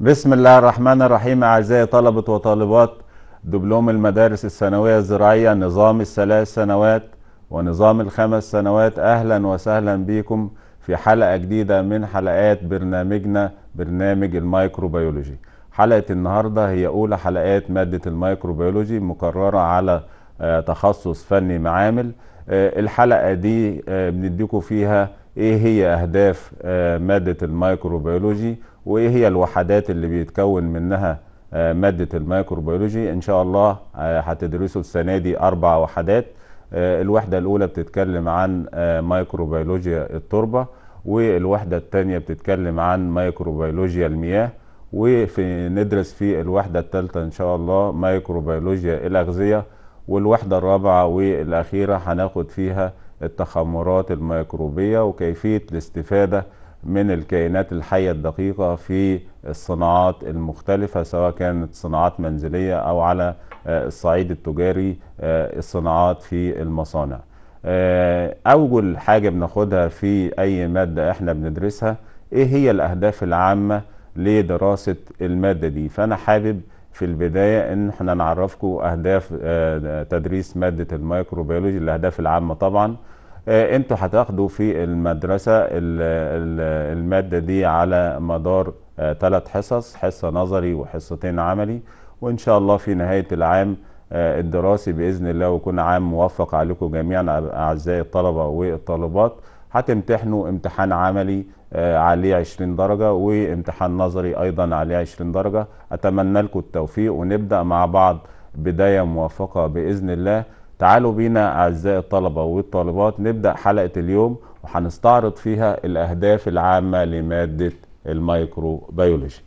بسم الله الرحمن الرحيم أعزائي طلبة وطالبات دبلوم المدارس الثانوية الزراعية نظام الثلاث سنوات ونظام الخمس سنوات أهلا وسهلا بكم في حلقة جديدة من حلقات برنامجنا برنامج الميكروبيولوجي حلقة النهاردة هي أولى حلقات مادة الميكروبيولوجي مكررة على آه، تخصص فني معامل آه، الحلقة دي آه، بنديكم فيها ايه هي اهداف مادة الميكروبيولوجي وايه هي الوحدات اللي بيتكون منها آه، مادة الميكروبيولوجي ان شاء الله آه، هتدرسوا السنة دي اربع وحدات آه، الوحدة الاولى بتتكلم عن ميكروبيولوجيا التربة والوحدة الثانية بتتكلم عن ميكروبيولوجيا المياه وفي ندرس في الوحدة الثالثة ان شاء الله ميكروبيولوجيا الاغذية والوحدة الرابعة والاخيرة هناخد فيها التخمرات الميكروبية وكيفية الاستفادة من الكائنات الحية الدقيقة في الصناعات المختلفة سواء كانت صناعات منزلية أو على آه، الصعيد التجاري آه، الصناعات في المصانع آه، أول حاجة بناخدها في أي مادة إحنا بندرسها إيه هي الأهداف العامة لدراسة المادة دي فأنا حابب في البداية إن إحنا نعرفكم أهداف تدريس مادة الميكروبيولوجي الأهداف العامة طبعاً آه، انتوا هتاخدوا في المدرسه الماده دي على مدار ثلاث آه، حصص حصه نظري وحصتين عملي وان شاء الله في نهايه العام آه، الدراسي باذن الله ويكون عام موفق عليكم جميعا اعزائي الطلبه والطالبات هتمتحنوا امتحان عملي عليه 20 درجة وامتحان نظري أيضا عليه 20 درجة أتمنى لكم التوفيق ونبدأ مع بعض بداية موفقة بإذن الله تعالوا بينا أعزائي الطلبة والطالبات نبدأ حلقة اليوم وهنستعرض فيها الأهداف العامة لمادة الميكروبيولوجي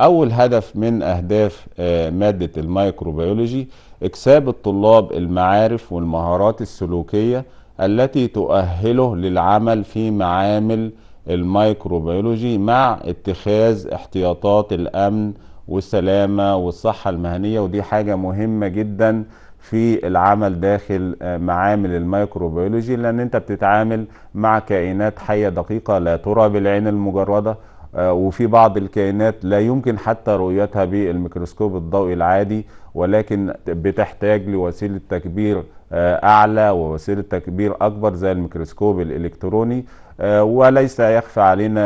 أول هدف من أهداف آه، مادة الميكروبيولوجي إكساب الطلاب المعارف والمهارات السلوكية التي تؤهله للعمل في معامل الميكروبيولوجي مع اتخاذ احتياطات الأمن والسلامة والصحة المهنية ودي حاجة مهمة جداً في العمل داخل آه، معامل الميكروبيولوجي لان انت بتتعامل مع كائنات حية دقيقة لا ترى بالعين المجردة آه، وفي بعض الكائنات لا يمكن حتى رؤيتها بالميكروسكوب الضوئي العادي ولكن بتحتاج لوسيلة تكبير آه، أعلى ووسيلة تكبير أكبر زي الميكروسكوب الإلكتروني وليس يخفى علينا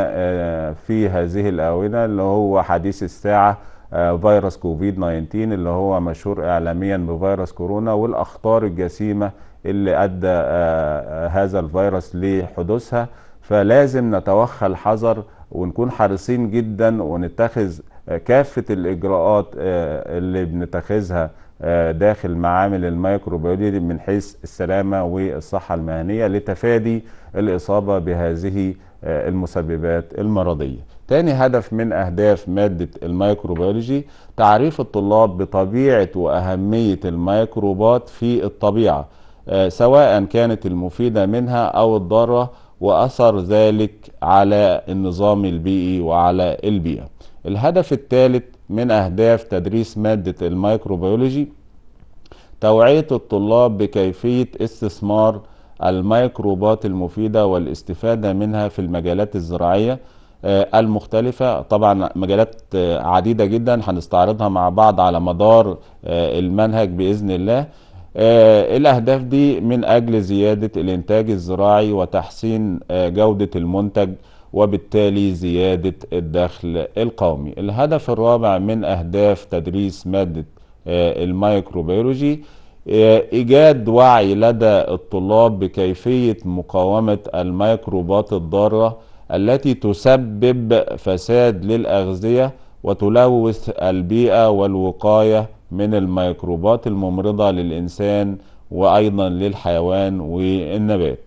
في هذه الآونة اللي هو حديث الساعة آه، فيروس كوفيد 19 اللي هو مشهور اعلاميا بفيروس كورونا والاخطار الجسيمه اللي ادى آه، آه، هذا الفيروس لحدوثها فلازم نتوخى الحذر ونكون حريصين جدا ونتخذ كافه الاجراءات اللي بنتخذها داخل معامل الميكروبيولوجي من حيث السلامه والصحه المهنيه لتفادي الاصابه بهذه المسببات المرضيه تاني هدف من أهداف مادة الميكروبيولوجي تعريف الطلاب بطبيعة وأهمية الميكروبات في الطبيعة آه، سواء كانت المفيدة منها أو الضارة وأثر ذلك على النظام البيئي وعلى البيئة الهدف الثالث من أهداف تدريس مادة الميكروبيولوجي توعية الطلاب بكيفية استثمار الميكروبات المفيدة والاستفادة منها في المجالات الزراعية آه، المختلفة طبعا مجالات آه، عديدة جدا هنستعرضها مع بعض على مدار آه، المنهج بإذن الله الأهداف دي من أجل زيادة الإنتاج الزراعي وتحسين جودة المنتج وبالتالي زيادة الدخل القومي الهدف الرابع من أهداف تدريس مادة الميكروبيولوجي إيجاد وعي لدى الطلاب بكيفية مقاومة الميكروبات الضارة التي تسبب فساد للأغذية وتلوث البيئة والوقاية من الميكروبات الممرضة للإنسان وأيضا للحيوان والنبات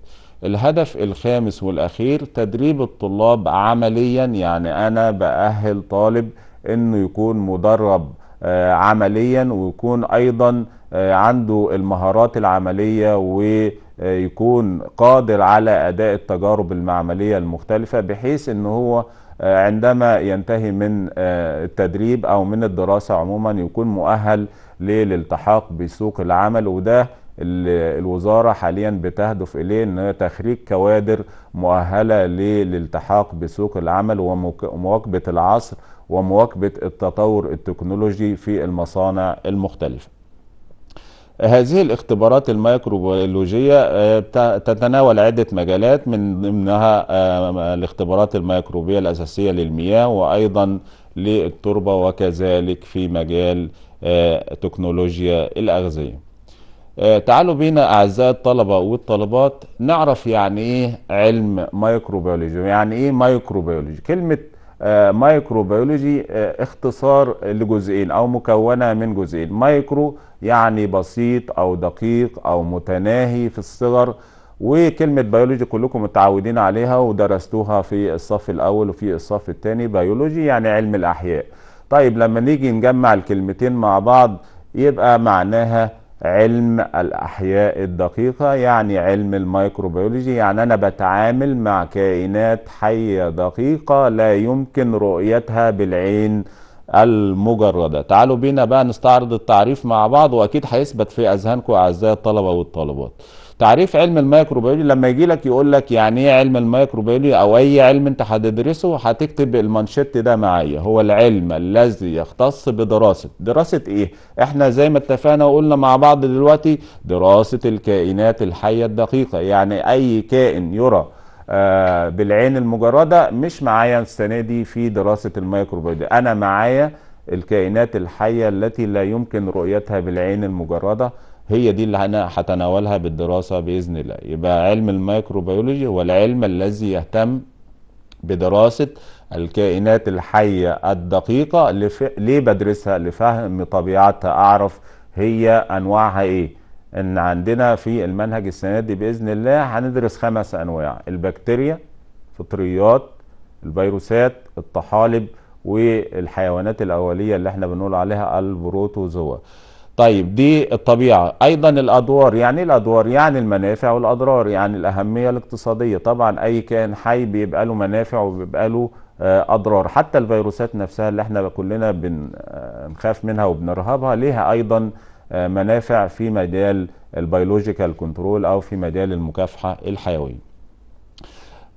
الهدف الخامس والأخير تدريب الطلاب عمليا يعني أنا بأهل طالب أنه يكون مدرب آه، عمليا ويكون ايضا آه، عنده المهارات العملية ويكون قادر على اداء التجارب المعملية المختلفة بحيث ان هو آه، عندما ينتهي من التدريب او من الدراسة عموما يكون مؤهل للالتحاق بسوق العمل وده الوزارة حاليا بتهدف إليه أن تخريج كوادر مؤهلة للالتحاق بسوق العمل ومواكبة العصر ومواكبة التطور التكنولوجي في المصانع المختلفة هذه الاختبارات الميكروبيولوجية آه، تتناول عدة مجالات من ضمنها آه، الاختبارات الميكروبية الأساسية للمياه وأيضا للتربة وكذلك في مجال آه، تكنولوجيا الأغذية تعالوا بينا أعزائي الطلبة والطالبات نعرف يعني إيه علم ميكروبيولوجي يعني إيه ميكروبيولوجي كلمة آه، مايكروبيولوجي آه، اختصار لجزئين او مكونه من جزئين مايكرو يعني بسيط او دقيق او متناهي في الصغر وكلمة بيولوجي كلكم متعودين عليها ودرستوها في الصف الأول وفي الصف الثاني بيولوجي يعني علم الأحياء طيب لما نيجي نجمع الكلمتين مع بعض يبقى معناها علم الأحياء الدقيقة يعني علم الميكروبيولوجي يعني أنا بتعامل مع كائنات حية دقيقة لا يمكن رؤيتها بالعين المجردة تعالوا بينا بقى نستعرض التعريف مع بعض وأكيد هيثبت في أذهانكم أعزائي الطلبة والطالبات تعريف علم الميكروبيولوجي لما يجي لك يقول لك يعني ايه علم الميكروبيولوجي او اي علم انت هتدرسه هتكتب المانشيت ده معايا هو العلم الذي يختص بدراسه دراسه ايه احنا زي ما اتفقنا وقلنا مع بعض دلوقتي دراسه الكائنات الحيه الدقيقه يعني اي كائن يرى آه بالعين المجرده مش معايا السنه دي في دراسه الميكروبيولوجي انا معايا الكائنات الحيه التي لا يمكن رؤيتها بالعين المجرده هي دي اللي انا هتناولها بالدراسه باذن الله يبقى علم الميكروبيولوجي هو العلم الذي يهتم بدراسه الكائنات الحيه الدقيقه لف... ليه بدرسها لفهم طبيعتها اعرف هي انواعها ايه ان عندنا في المنهج السنه دي باذن الله هندرس خمس انواع البكتيريا فطريات الفيروسات الطحالب والحيوانات الاوليه اللي احنا بنقول عليها البروتوزوا طيب دي الطبيعة أيضا الأدوار يعني إيه الأدوار يعني المنافع والأضرار يعني الأهمية الاقتصادية طبعا أي كائن حي بيبقى له منافع وبيبقى له آه، أضرار حتى الفيروسات نفسها اللي احنا كلنا آه، بنخاف منها وبنرهبها ليها أيضا آه، منافع في مجال البيولوجيكال كنترول أو في مجال المكافحة الحيوية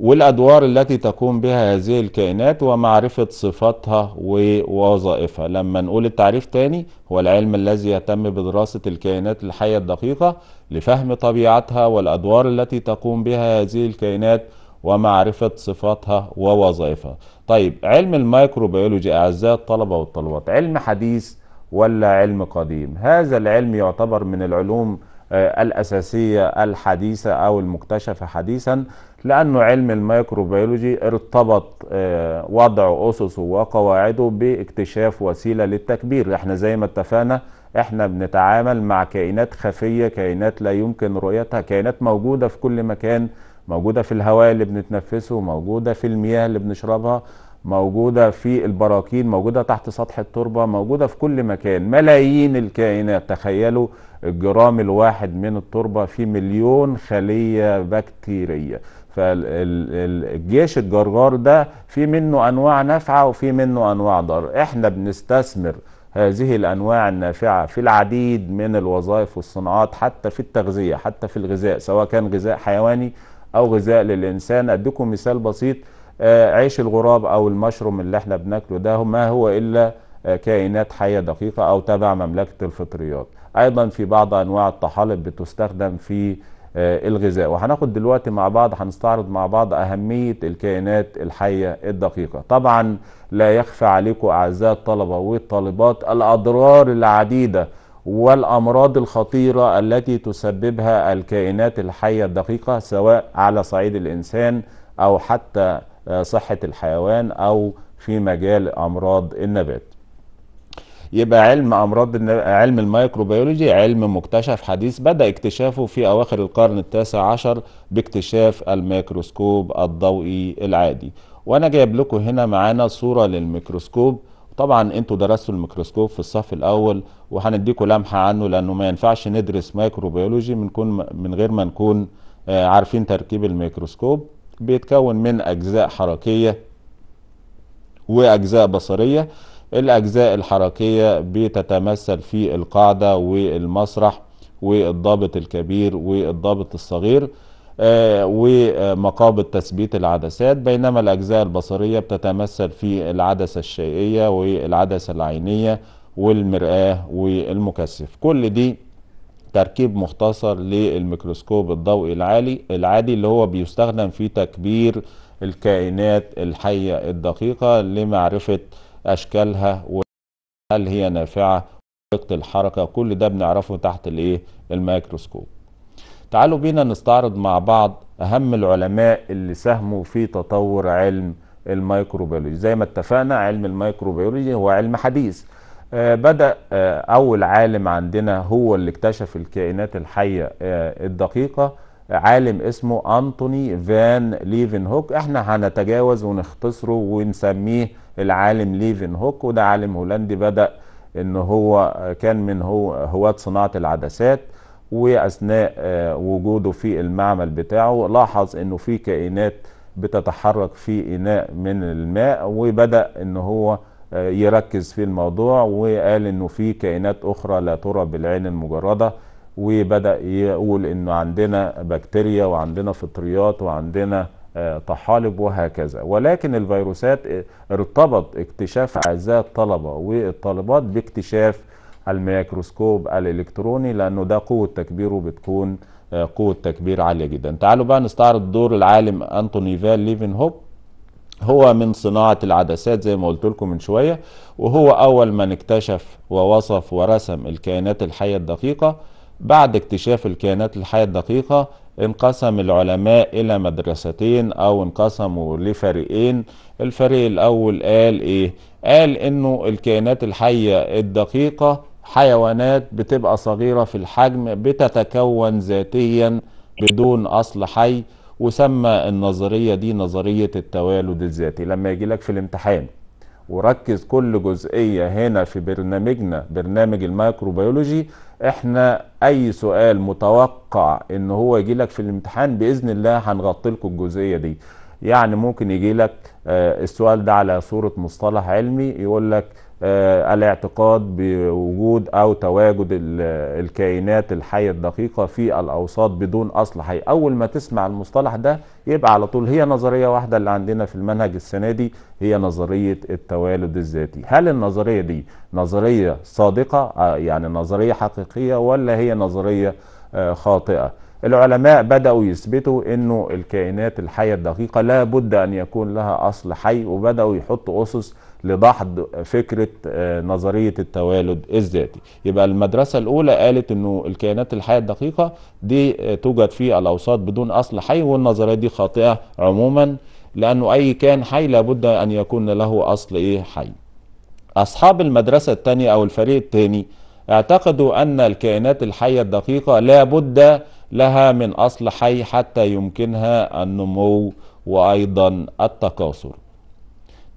والأدوار التي تقوم بها هذه الكائنات ومعرفة صفاتها ووظائفها لما نقول التعريف تاني هو العلم الذي يهتم بدراسة الكائنات الحية الدقيقة لفهم طبيعتها والأدوار التي تقوم بها هذه الكائنات ومعرفة صفاتها ووظائفها طيب علم الميكروبيولوجي أعزائي الطلبة والطلبات علم حديث ولا علم قديم هذا العلم يعتبر من العلوم آه، الأساسية الحديثة أو المكتشفة حديثا لأنه علم الميكروبيولوجي ارتبط آه، وضع أسسه وقواعده باكتشاف وسيلة للتكبير احنا زي ما اتفقنا احنا بنتعامل مع كائنات خفية كائنات لا يمكن رؤيتها كائنات موجودة في كل مكان موجودة في الهواء اللي بنتنفسه موجودة في المياه اللي بنشربها موجودة في البراكين موجودة تحت سطح التربة موجودة في كل مكان ملايين الكائنات تخيلوا الجرام الواحد من التربة في مليون خلية بكتيرية فالجيش الجرجار ده في منه انواع نافعه وفي منه انواع ضر احنا بنستثمر هذه الانواع النافعه في العديد من الوظائف والصناعات حتى في التغذيه حتى في الغذاء سواء كان غذاء حيواني او غذاء للانسان اديكم مثال بسيط آه، عيش الغراب او المشروم اللي احنا بناكله ده ما هو الا آه، كائنات حيه دقيقه او تبع مملكه الفطريات ايضا في بعض انواع الطحالب بتستخدم في آه، الغذاء وهناخد دلوقتي مع بعض هنستعرض مع بعض أهمية الكائنات الحية الدقيقة طبعا لا يخفى عليكم أعزائي الطلبة والطالبات الأضرار العديدة والأمراض الخطيرة التي تسببها الكائنات الحية الدقيقة سواء على صعيد الإنسان أو حتى آه، صحة الحيوان أو في مجال أمراض النبات يبقى علم امراض علم الميكروبيولوجي علم مكتشف حديث بدا اكتشافه في اواخر القرن التاسع عشر باكتشاف الميكروسكوب الضوئي العادي وانا جايب لكم هنا معانا صوره للميكروسكوب طبعا انتوا درستوا الميكروسكوب في الصف الاول وهنديكم لمحه عنه لانه ما ينفعش ندرس ميكروبيولوجي من, من غير ما نكون آه، عارفين تركيب الميكروسكوب بيتكون من اجزاء حركيه واجزاء بصريه الأجزاء الحركية بتتمثل في القاعدة والمسرح والضابط الكبير والضابط الصغير آه، ومقابض تثبيت العدسات بينما الأجزاء البصرية بتتمثل في العدسة الشيئية والعدسة العينية والمرآة والمكثف كل دي تركيب مختصر للميكروسكوب الضوئي العالي العادي اللي هو بيستخدم في تكبير الكائنات الحية الدقيقة لمعرفة اشكالها وهل هي نافعه طريقه الحركه كل ده بنعرفه تحت الايه الميكروسكوب تعالوا بينا نستعرض مع بعض اهم العلماء اللي ساهموا في تطور علم الميكروبيولوجي زي ما اتفقنا علم الميكروبيولوجي هو علم حديث آه بدأ آه أول عالم عندنا هو اللي اكتشف الكائنات الحية آه الدقيقة عالم اسمه أنتوني فان ليفن هوك احنا هنتجاوز ونختصره ونسميه العالم ليفن هوك وده عالم هولندي بدأ ان هو كان من هو هواة صناعة العدسات واثناء آه، وجوده في المعمل بتاعه لاحظ انه في كائنات بتتحرك في اناء من الماء وبدا ان هو آه، يركز في الموضوع وقال انه في كائنات اخرى لا ترى بالعين المجرده وبدا يقول انه عندنا بكتيريا وعندنا فطريات وعندنا طحالب آه، وهكذا ولكن الفيروسات آه، ارتبط اكتشاف اعزاء الطلبه والطالبات باكتشاف الميكروسكوب الالكتروني لانه ده قوه تكبيره بتكون آه، قوه تكبير عاليه جدا تعالوا بقى نستعرض دور العالم انتوني فال ليفن هوب هو من صناعة العدسات زي ما قلت لكم من شوية وهو أول من اكتشف ووصف ورسم الكائنات الحية الدقيقة بعد اكتشاف الكائنات الحية الدقيقة انقسم العلماء إلى مدرستين أو انقسموا لفريقين الفريق الأول قال إيه؟ قال إنه الكائنات الحية الدقيقة حيوانات بتبقى صغيرة في الحجم بتتكون ذاتيا بدون أصل حي وسمى النظرية دي نظرية التوالد الذاتي لما يجي لك في الامتحان وركز كل جزئية هنا في برنامجنا برنامج الميكروبيولوجي احنا اي سؤال متوقع ان هو يجي لك في الامتحان باذن الله هنغطي لكم الجزئيه دي يعني ممكن يجي لك آه، السؤال ده على صوره مصطلح علمي يقول لك آه، الاعتقاد بوجود او تواجد الكائنات الحيه الدقيقه في الاوساط بدون اصل حي اول ما تسمع المصطلح ده يبقى على طول هي نظريه واحده اللي عندنا في المنهج السنه دي هي نظريه التوالد الذاتي هل النظريه دي نظريه صادقه آه، يعني نظريه حقيقيه ولا هي نظريه آه، خاطئه العلماء بدأوا يثبتوا انه الكائنات الحية الدقيقة لا بد ان يكون لها اصل حي وبدأوا يحطوا اسس لدحض فكره آه، نظريه التوالد الذاتي يبقى المدرسه الاولى قالت انه الكائنات الحيه الدقيقه دي آه، توجد في الاوساط بدون اصل حي والنظريه دي خاطئه عموما لانه اي كائن حي لابد ان يكون له اصل ايه حي اصحاب المدرسه الثانيه او الفريق الثاني اعتقدوا ان الكائنات الحيه الدقيقه لابد لها من اصل حي حتى يمكنها النمو وايضا التكاثر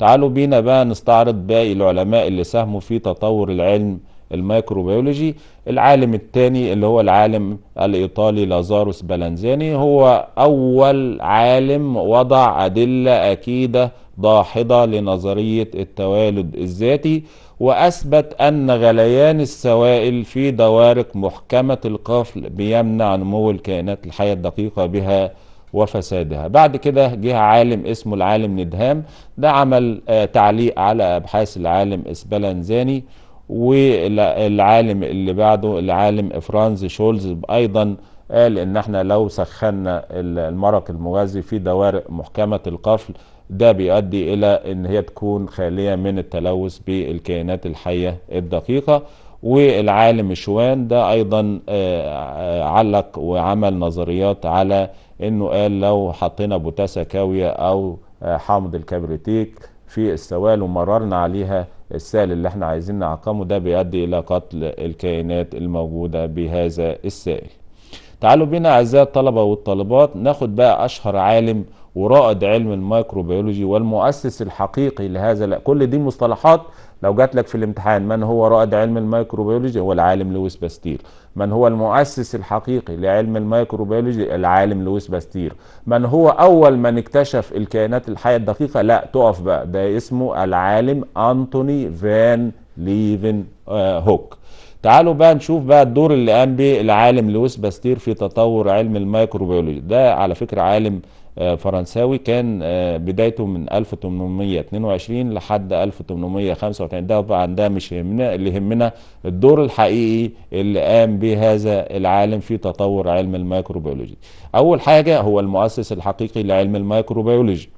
تعالوا بينا بقى نستعرض باقي العلماء اللي ساهموا في تطور العلم الميكروبيولوجي العالم الثاني اللي هو العالم الإيطالي لازاروس بلانزاني هو أول عالم وضع أدلة أكيدة ضاحضة لنظرية التوالد الذاتي وأثبت أن غليان السوائل في دوارق محكمة القفل بيمنع نمو الكائنات الحية الدقيقة بها وفسادها بعد كده جه عالم اسمه العالم ندهام ده عمل آه، تعليق على أبحاث العالم إسبلنزاني والعالم اللي بعده العالم فرانز شولز أيضا قال إن احنا لو سخنا المرق المغذي في دوارق محكمة القفل ده بيؤدي إلى إن هي تكون خالية من التلوث بالكائنات الحية الدقيقة والعالم شوان ده أيضا آه، آه، علق وعمل نظريات على انه قال لو حطينا بوتاسا كاويه او آه، حامض الكبريتيك في السوال ومررنا عليها السائل اللي احنا عايزين نعقمه ده بيؤدي الى قتل الكائنات الموجوده بهذا السائل. تعالوا بنا اعزائي الطلبه والطالبات ناخد بقى اشهر عالم ورائد علم الميكروبيولوجي والمؤسس الحقيقي لهذا كل دي مصطلحات لو جات لك في الامتحان من هو رائد علم الميكروبيولوجي هو العالم لويس باستير من هو المؤسس الحقيقي لعلم الميكروبيولوجي العالم لويس باستير من هو اول من اكتشف الكائنات الحيه الدقيقه لا تقف بقى ده اسمه العالم انتوني فان ليفن آه، هوك تعالوا بقى نشوف بقى الدور اللي قام به العالم لويس باستير في تطور علم الميكروبيولوجي ده على فكره عالم آه، فرنساوي كان آه، بدايته من 1822 لحد 1895 ده طبعا ده مش يهمنا اللي يهمنا الدور الحقيقي اللي قام به هذا العالم في تطور علم الميكروبيولوجي اول حاجه هو المؤسس الحقيقي لعلم الميكروبيولوجي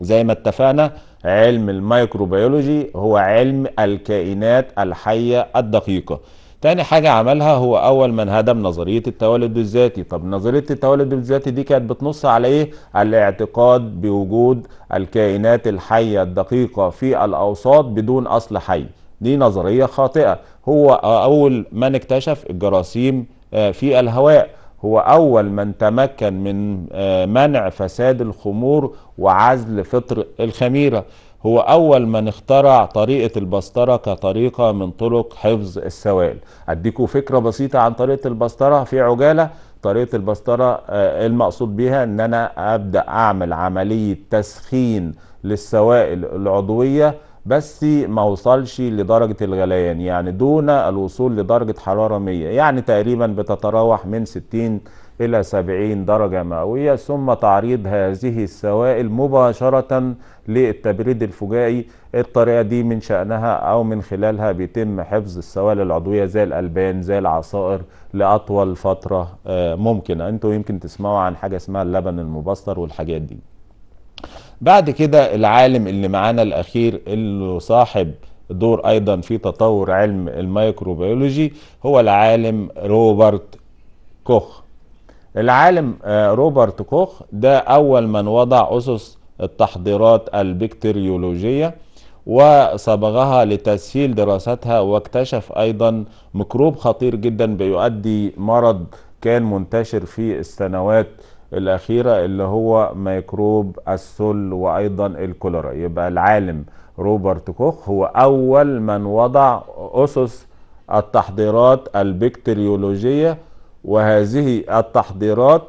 زي ما اتفقنا علم الميكروبيولوجي هو علم الكائنات الحيه الدقيقه تاني حاجة عملها هو أول من هدم نظرية التوالد الذاتي طب نظرية التوالد الذاتي دي كانت بتنص على إيه؟ على الاعتقاد بوجود الكائنات الحية الدقيقة في الأوساط بدون أصل حي دي نظرية خاطئة هو أول من اكتشف الجراثيم آه، في الهواء هو أول من تمكن من آه، منع فساد الخمور وعزل فطر الخميرة هو أول من اخترع طريقة البسطرة كطريقة من طرق حفظ السوائل أديكوا فكرة بسيطة عن طريقة البسطرة في عجالة طريقة البسطرة آه، المقصود بها أن أنا أبدأ أعمل عملية تسخين للسوائل العضوية بس ما وصلش لدرجة الغليان يعني دون الوصول لدرجة حرارة 100 يعني تقريبا بتتراوح من 60 إلى 70 درجة مئوية ثم تعريض هذه السوائل مباشرة للتبريد الفجائي الطريقة دي من شأنها أو من خلالها بيتم حفظ السوائل العضوية زي الألبان زي العصائر لأطول فترة آه، ممكنة أنتوا يمكن تسمعوا عن حاجة اسمها اللبن المبستر والحاجات دي بعد كده العالم اللي معانا الأخير اللي صاحب دور أيضا في تطور علم الميكروبيولوجي هو العالم روبرت كوخ العالم آه، روبرت كوخ ده أول من وضع أسس التحضيرات البكتيريولوجية وصبغها لتسهيل دراستها واكتشف أيضا ميكروب خطير جدا بيؤدي مرض كان منتشر في السنوات الأخيرة اللي هو ميكروب السل وأيضا الكوليرا يبقى العالم روبرت كوخ هو أول من وضع أسس التحضيرات البكتيريولوجية وهذه التحضيرات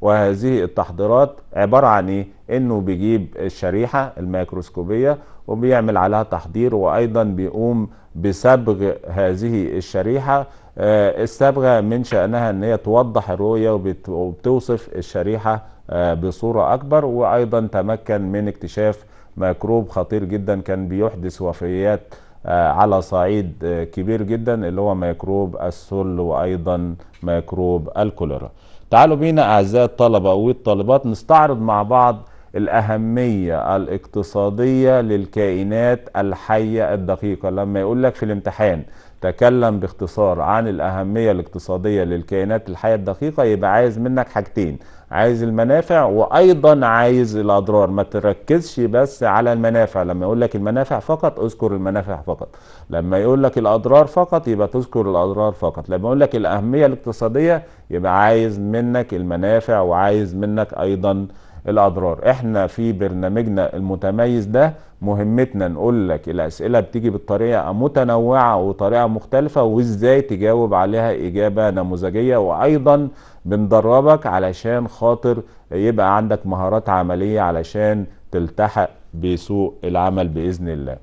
وهذه التحضيرات عبارة عن إيه؟ إنه بيجيب الشريحة الميكروسكوبية وبيعمل عليها تحضير وأيضا بيقوم بصبغ هذه الشريحة آه، الصبغة من شأنها إن هي توضح الرؤية وبتوصف الشريحة آه، بصورة أكبر وأيضا تمكن من اكتشاف ميكروب خطير جدا كان بيحدث وفيات آه، على صعيد آه، كبير جدا اللي هو ميكروب السل وايضا ميكروب الكوليرا تعالوا بينا اعزائي الطلبه والطالبات نستعرض مع بعض الاهميه الاقتصاديه للكائنات الحيه الدقيقه لما يقول لك في الامتحان تكلم باختصار عن الاهميه الاقتصاديه للكائنات الحيه الدقيقه يبقى عايز منك حاجتين عايز المنافع وايضا عايز الاضرار ما تركزش بس على المنافع لما يقول لك المنافع فقط اذكر المنافع فقط لما يقول لك الاضرار فقط يبقى تذكر الاضرار فقط لما يقول لك الاهميه الاقتصاديه يبقى عايز منك المنافع وعايز منك ايضا الاضرار احنا في برنامجنا المتميز ده مهمتنا نقول لك الاسئله بتيجي بطريقه متنوعه وطريقه مختلفه وازاي تجاوب عليها اجابه نموذجيه وايضا بندربك علشان خاطر يبقى عندك مهارات عمليه علشان تلتحق بسوق العمل باذن الله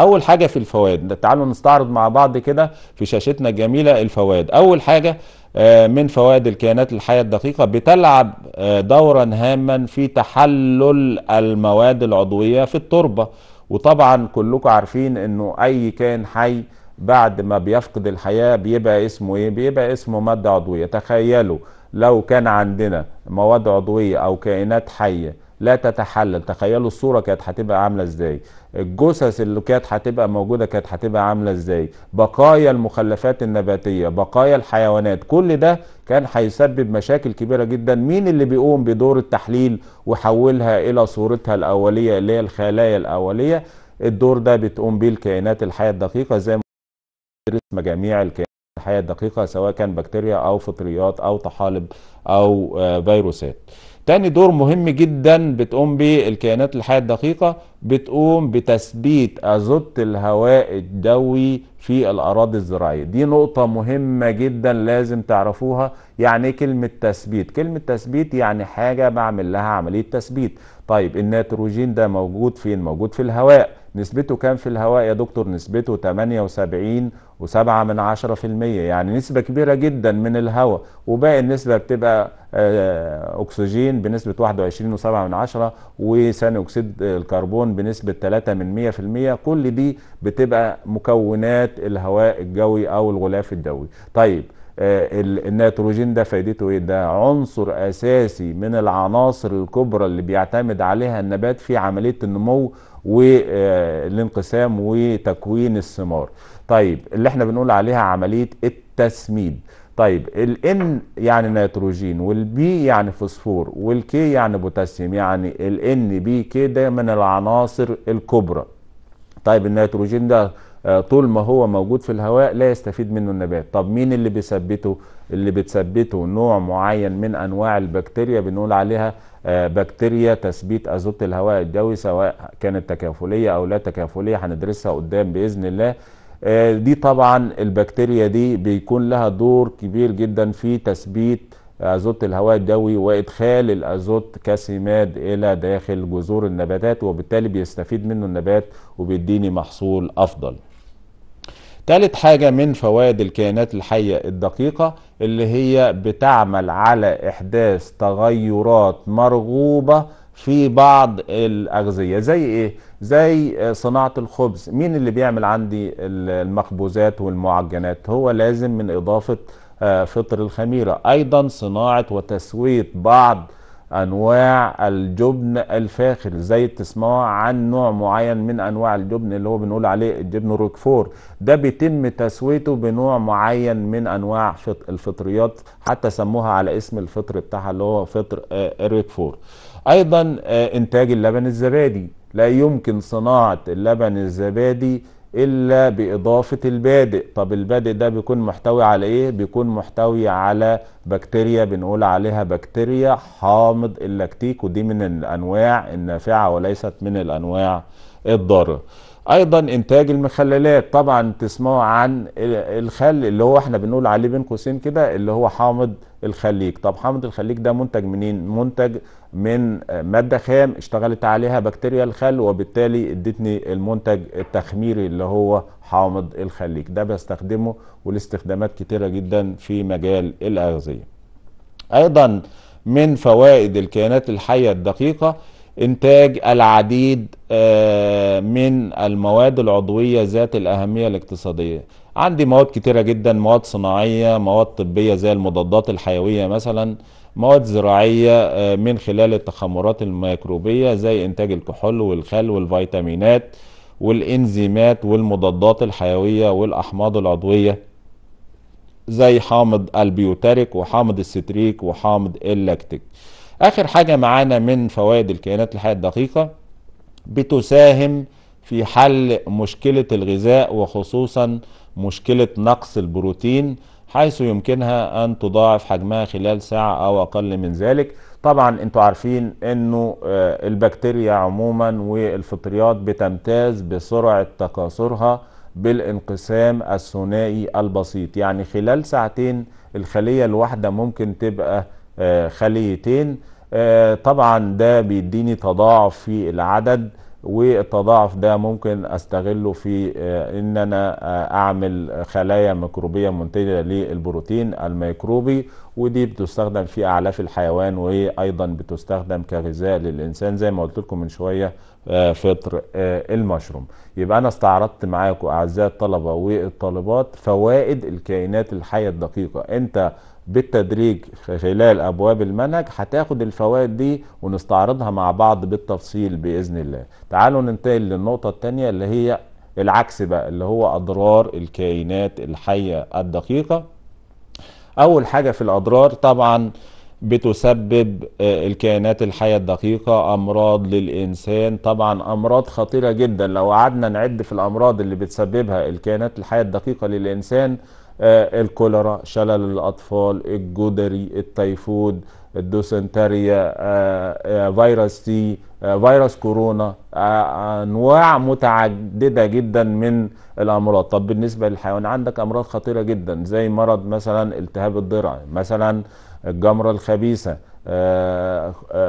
اول حاجه في الفوائد تعالوا نستعرض مع بعض كده في شاشتنا الجميله الفوائد اول حاجه آه، من فوائد الكيانات الحية الدقيقة بتلعب آه، دورا هاما في تحلل المواد العضوية في التربة وطبعا كلكم عارفين انه اي كائن حي بعد ما بيفقد الحياة بيبقى اسمه ايه بيبقى اسمه مادة عضوية تخيلوا لو كان عندنا مواد عضوية او كائنات حية لا تتحلل تخيلوا الصورة كانت هتبقى عاملة ازاي الجثث اللي كانت هتبقى موجوده كانت هتبقى عامله ازاي بقايا المخلفات النباتيه بقايا الحيوانات كل ده كان هيسبب مشاكل كبيره جدا مين اللي بيقوم بدور التحليل وحولها الى صورتها الاوليه اللي هي الخلايا الاوليه الدور ده بتقوم بيه الكائنات الحيه الدقيقه زي ما درسنا جميع الكائنات الحيه الدقيقه سواء كان بكتيريا او فطريات او طحالب او آه، فيروسات تاني دور مهم جدا بتقوم به الكيانات الحية الدقيقة بتقوم بتثبيت أزوت الهواء الجوي في الأراضي الزراعية دي نقطة مهمة جدا لازم تعرفوها يعني كلمة تثبيت كلمة تثبيت يعني حاجة بعمل لها عملية تثبيت طيب النيتروجين ده موجود فين موجود في الهواء نسبته كام في الهواء يا دكتور نسبته 78 وسبعة من عشرة في المية يعني نسبة كبيرة جدا من الهواء وباقي النسبة بتبقى آه، أكسجين بنسبة واحد وعشرين وسبعة من عشرة وثاني أكسيد الكربون بنسبة تلاتة من مية في المية كل دي بتبقى مكونات الهواء الجوي أو الغلاف الجوي طيب آه، النيتروجين ده فايدته ايه ده عنصر اساسي من العناصر الكبرى اللي بيعتمد عليها النبات في عمليه النمو والانقسام وتكوين الثمار طيب اللي احنا بنقول عليها عملية التسميد طيب الان يعني نيتروجين والبي يعني فوسفور والكي يعني بوتاسيوم يعني الان بي كي ده من العناصر الكبرى طيب النيتروجين ده آه، طول ما هو موجود في الهواء لا يستفيد منه النبات طب مين اللي بيثبته اللي بتثبته نوع معين من انواع البكتيريا بنقول عليها آه، بكتيريا تثبيت ازوت الهواء الجوي سواء كانت تكافليه او لا تكافليه هندرسها قدام باذن الله آه، دي طبعا البكتيريا دي بيكون لها دور كبير جدا في تثبيت ازوت الهواء الجوي وادخال الازوت كسماد الى داخل جذور النباتات وبالتالي بيستفيد منه النبات وبيديني محصول افضل تالت حاجة من فوائد الكائنات الحية الدقيقة اللي هي بتعمل على إحداث تغيرات مرغوبة في بعض الأغذية زي إيه؟ زي صناعة الخبز مين اللي بيعمل عندي المخبوزات والمعجنات هو لازم من إضافة آه، فطر الخميرة أيضا صناعة وتسوية بعض انواع الجبن الفاخر زي تسمعوا عن نوع معين من انواع الجبن اللي هو بنقول عليه الجبن روكفور ده بيتم تسويته بنوع معين من انواع الفطريات حتى سموها على اسم الفطر بتاعها اللي هو فطر آه، روكفور ايضا آه، انتاج اللبن الزبادي لا يمكن صناعه اللبن الزبادي الا باضافه البادئ طب البادئ ده بيكون محتوي على ايه بيكون محتوي على بكتيريا بنقول عليها بكتيريا حامض اللاكتيك ودي من الانواع النافعه وليست من الانواع الضاره ايضا انتاج المخللات طبعا تسمعوا عن الخل اللي هو احنا بنقول عليه بين قوسين كده اللي هو حامض الخليج طب حامض الخليج ده منتج منين منتج من مادة خام اشتغلت عليها بكتيريا الخل وبالتالي ادتني المنتج التخميري اللي هو حامض الخليج ده بستخدمه والاستخدامات كتيرة جدا في مجال الأغذية أيضا من فوائد الكائنات الحية الدقيقة إنتاج العديد آه، من المواد العضوية ذات الأهمية الاقتصادية عندي مواد كتيرة جدا مواد صناعية مواد طبية زي المضادات الحيوية مثلا مواد زراعية آه، من خلال التخمرات الميكروبية زي إنتاج الكحول والخل والفيتامينات والإنزيمات والمضادات الحيوية والأحماض العضوية زي حامض البيوتاريك وحامض الستريك وحامض اللاكتيك آخر حاجة معانا من فوائد الكائنات الحية الدقيقة بتساهم في حل مشكلة الغذاء وخصوصا مشكلة نقص البروتين حيث يمكنها أن تضاعف حجمها خلال ساعة أو أقل من ذلك طبعا انتوا عارفين انه آه، البكتيريا عموما والفطريات بتمتاز بسرعة تكاثرها بالانقسام الثنائي البسيط يعني خلال ساعتين الخلية الواحدة ممكن تبقى آه، خليتين آه، طبعا ده بيديني تضاعف في العدد والتضاعف ده ممكن استغله في ان آه، انا آه، اعمل خلايا ميكروبيه منتجه للبروتين الميكروبي ودي بتستخدم في اعلاف الحيوان وايضا بتستخدم كغذاء للانسان زي ما قلت لكم من شويه آه، فطر المشروم يبقى انا استعرضت معاكم اعزائي الطلبه والطالبات فوائد الكائنات الحيه الدقيقه انت بالتدريج خلال ابواب المنهج هتاخد الفوائد دي ونستعرضها مع بعض بالتفصيل باذن الله تعالوا ننتقل للنقطه الثانيه اللي هي العكس بقى اللي هو اضرار الكائنات الحيه الدقيقه اول حاجه في الاضرار طبعا بتسبب آه، الكائنات الحية الدقيقة أمراض للإنسان طبعا أمراض خطيرة جدا لو قعدنا نعد في الأمراض اللي بتسببها الكائنات الحية الدقيقة للإنسان آه، الكوليرا شلل الاطفال الجدري التيفود الدوسنتريا آه، آه، فيروس تي فيروس كورونا انواع متعدده جدا من الامراض طب بالنسبه للحيوان عندك امراض خطيره جدا زي مرض مثلا التهاب الضرع مثلا الجمره الخبيثه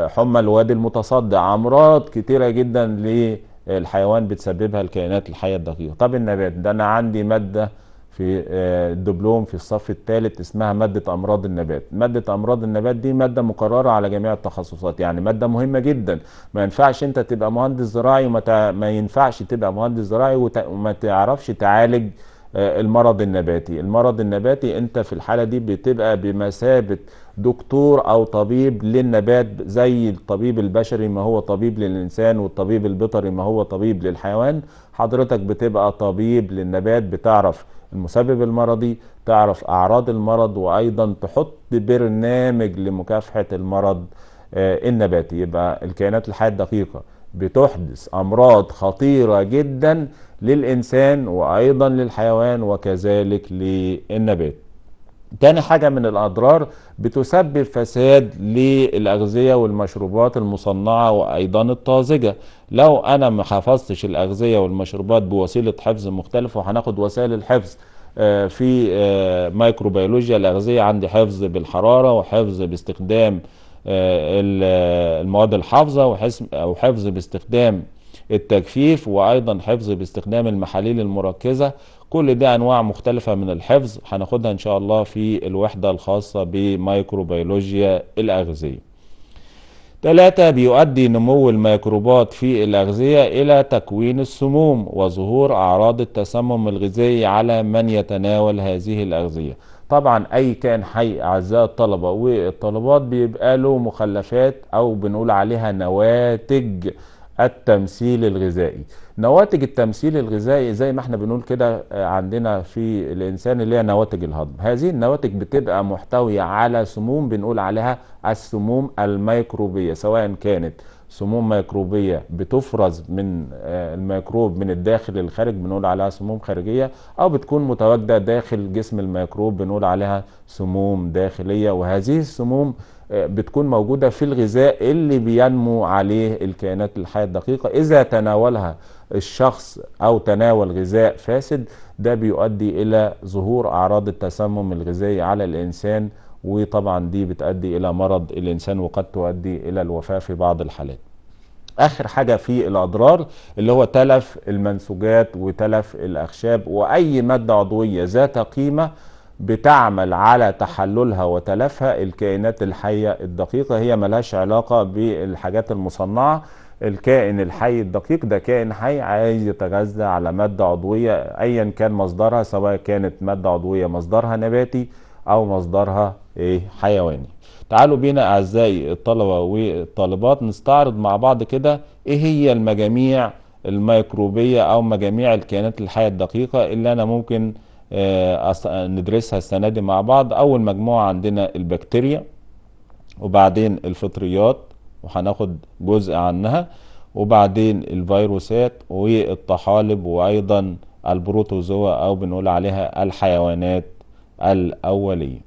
حمى الوادي المتصدع امراض كتيره جدا للحيوان بتسببها الكائنات الحيه الدقيقه طب النبات ده انا عندي ماده في آه، الدبلوم في الصف الثالث اسمها مادة أمراض النبات مادة أمراض النبات دي مادة مقررة على جميع التخصصات يعني مادة مهمة جدا ما ينفعش أنت تبقى مهندس زراعي وما ت... ما ينفعش تبقى مهندس زراعي وت... وما تعرفش تعالج آه، المرض النباتي المرض النباتي أنت في الحالة دي بتبقى بمثابة دكتور او طبيب للنبات زي الطبيب البشري ما هو طبيب للانسان والطبيب البيطري ما هو طبيب للحيوان حضرتك بتبقى طبيب للنبات بتعرف المسبب المرضي تعرف أعراض المرض وأيضا تحط برنامج لمكافحة المرض آه، النباتي يبقى الكائنات الحية الدقيقة بتحدث أمراض خطيرة جدا للإنسان وأيضا للحيوان وكذلك للنبات تاني حاجة من الأضرار بتسبب فساد للأغذية والمشروبات المصنعة وأيضا الطازجة لو أنا ما حفظتش الأغذية والمشروبات بوسيلة حفظ مختلفة وهناخد وسائل الحفظ آه، في آه، مايكروبيولوجيا الأغذية عندي حفظ بالحرارة وحفظ باستخدام آه، المواد الحافظة وحفظ باستخدام التجفيف وأيضا حفظ باستخدام المحاليل المركزة كل ده انواع مختلفه من الحفظ هناخدها ان شاء الله في الوحده الخاصه بميكروبيولوجيا الاغذيه ثلاثة بيؤدي نمو الميكروبات في الأغذية إلى تكوين السموم وظهور أعراض التسمم الغذائي على من يتناول هذه الأغذية طبعا أي كان حي أعزائي الطلبة والطلبات بيبقى له مخلفات أو بنقول عليها نواتج التمثيل الغذائي نواتج التمثيل الغذائي زي ما احنا بنقول كده آه، عندنا في الانسان اللي هي نواتج الهضم هذه النواتج بتبقى محتويه على سموم بنقول عليها السموم الميكروبيه سواء كانت سموم ميكروبيه بتفرز من آه، الميكروب من الداخل للخارج بنقول عليها سموم خارجيه او بتكون متواجده داخل جسم الميكروب بنقول عليها سموم داخليه وهذه السموم آه، بتكون موجوده في الغذاء اللي بينمو عليه الكائنات الحيه الدقيقه اذا تناولها الشخص أو تناول غذاء فاسد ده بيؤدي إلى ظهور أعراض التسمم الغذائي على الإنسان وطبعا دي بتؤدي إلى مرض الإنسان وقد تؤدي إلى الوفاة في بعض الحالات اخر حاجه في الاضرار اللي هو تلف المنسوجات وتلف الاخشاب واي ماده عضويه ذات قيمه بتعمل على تحللها وتلفها الكائنات الحيه الدقيقه هي ملهاش علاقه بالحاجات المصنعه الكائن الحي الدقيق ده كائن حي عايز يتغذى على مادة عضوية ايا كان مصدرها سواء كانت مادة عضوية مصدرها نباتي او مصدرها ايه حيواني تعالوا بينا اعزائي الطلبة والطالبات نستعرض مع بعض كده ايه هي المجاميع الميكروبية او مجاميع الكائنات الحية الدقيقة اللي انا ممكن آه ندرسها السنة دي مع بعض اول مجموعة عندنا البكتيريا وبعدين الفطريات وهناخد جزء عنها وبعدين الفيروسات والطحالب وأيضا البروتوزوا أو بنقول عليها الحيوانات الأولية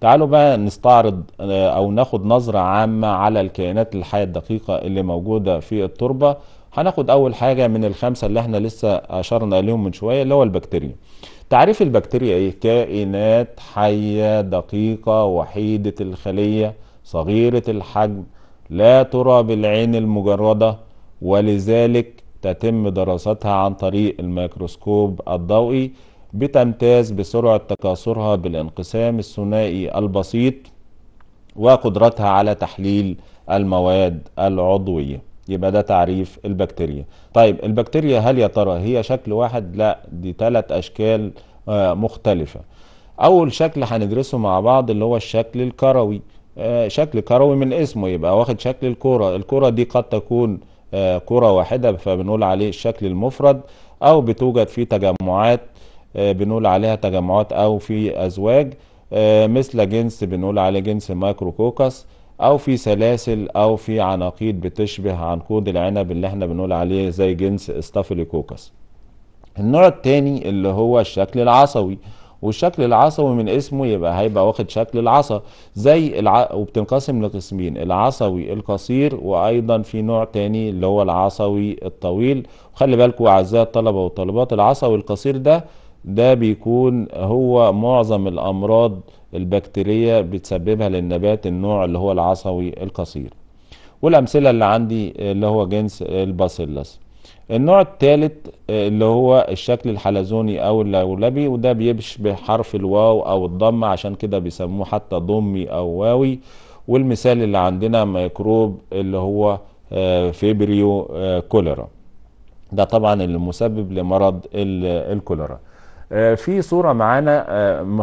تعالوا بقى نستعرض آه، أو ناخد نظرة عامة على الكائنات الحية الدقيقة اللي موجودة في التربة هناخد أول حاجة من الخمسة اللي احنا لسه أشرنا إليهم من شوية اللي هو البكتيريا تعريف البكتيريا ايه كائنات حية دقيقة وحيدة الخلية صغيرة الحجم لا ترى بالعين المجردة ولذلك تتم دراستها عن طريق الميكروسكوب الضوئي بتمتاز بسرعة تكاثرها بالانقسام الثنائي البسيط وقدرتها على تحليل المواد العضوية يبقى ده تعريف البكتيريا طيب البكتيريا هل يا ترى هي شكل واحد لا دي ثلاث أشكال آه، مختلفة أول شكل هندرسه مع بعض اللي هو الشكل الكروي آه، شكل كروي من اسمه يبقى واخد شكل الكرة الكرة دي قد تكون آه، كرة واحدة فبنقول عليه الشكل المفرد أو بتوجد في تجمعات آه، بنقول عليها تجمعات أو في أزواج مثل جنس بنقول عليه جنس مايكروكوكس أو في سلاسل أو في عناقيد بتشبه عنقود العنب اللي احنا بنقول عليه زي جنس استافيليكوكس النوع الثاني اللي هو الشكل العصبي والشكل العصوي من اسمه يبقى هيبقى واخد شكل العصا زي الع... وبتنقسم لقسمين العصوي القصير وايضا في نوع تاني اللي هو العصوي الطويل وخلي بالكم اعزائي الطلبه والطالبات العصوي القصير ده ده بيكون هو معظم الامراض البكتيريه بتسببها للنبات النوع اللي هو العصوي القصير والامثله اللي عندي اللي هو جنس الباسيلس النوع الثالث آه، اللي هو الشكل الحلزوني او اللولبي وده بيشبه حرف الواو او الضم عشان كده بيسموه حتى ضمي او واوي والمثال اللي عندنا ميكروب اللي هو آه، فيبريو آه، كوليرا ده طبعا المسبب لمرض الكوليرا آه، في صورة معانا آه،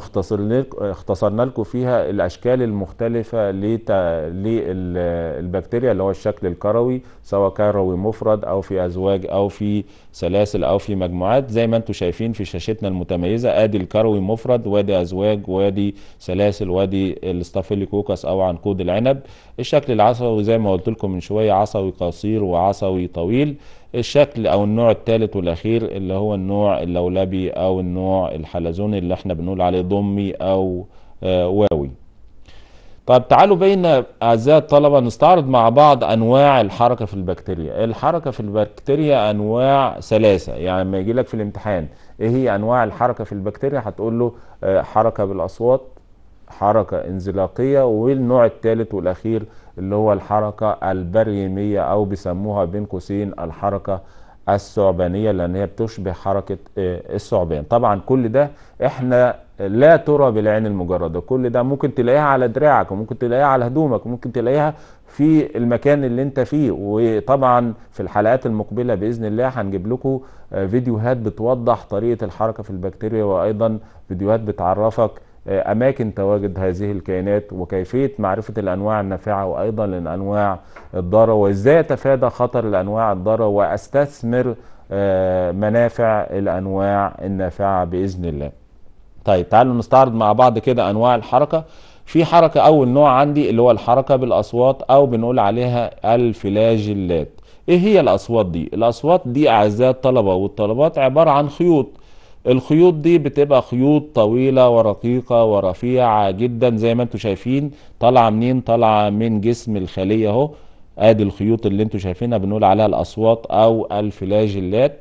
اختصرنا لكم فيها الأشكال المختلفة للبكتيريا اللي هو الشكل الكروي سواء كروي مفرد أو في أزواج أو في سلاسل أو في مجموعات زي ما انتم شايفين في شاشتنا المتميزة آدي الكروي مفرد وادي أزواج وادي سلاسل وادي الاستافيليكوكس أو عنقود العنب الشكل العصوي زي ما قلت لكم من شوية عصوي قصير وعصوي طويل الشكل او النوع الثالث والاخير اللي هو النوع اللولبي او النوع الحلزوني اللي احنا بنقول عليه ضمي او آه، واوي طب تعالوا بينا اعزائي الطلبه نستعرض مع بعض انواع الحركه في البكتيريا الحركه في البكتيريا انواع ثلاثه يعني لما يجي لك في الامتحان ايه هي انواع الحركه في البكتيريا هتقول له آه، حركه بالاصوات حركه انزلاقيه والنوع الثالث والاخير اللي هو الحركة البريمية أو بيسموها بين قوسين الحركة الثعبانية لأن هي بتشبه حركة آه، الثعبان طبعا كل ده احنا لا ترى بالعين المجردة كل ده ممكن تلاقيها على دراعك وممكن تلاقيها على هدومك وممكن تلاقيها في المكان اللي انت فيه وطبعا في الحلقات المقبلة بإذن الله هنجيب لكم آه، فيديوهات بتوضح طريقة الحركة في البكتيريا وأيضا فيديوهات بتعرفك آه، أماكن تواجد هذه الكائنات وكيفية معرفة الأنواع النافعة وأيضا الأنواع الضارة وإزاي أتفادى خطر الأنواع الضارة وأستثمر آه، منافع الأنواع النافعة بإذن الله طيب تعالوا نستعرض مع بعض كده أنواع الحركة في حركة أول نوع عندي اللي هو الحركة بالأصوات أو بنقول عليها الفلاجلات إيه هي الأصوات دي؟ الأصوات دي أعزائي الطلبة والطلبات عبارة عن خيوط الخيوط دي بتبقى خيوط طويلة ورقيقة ورفيعة جدا زي ما انتم شايفين طالعة منين طالعة من جسم الخلية اهو ادي الخيوط اللي انتم شايفينها بنقول عليها الاصوات او الفلاجلات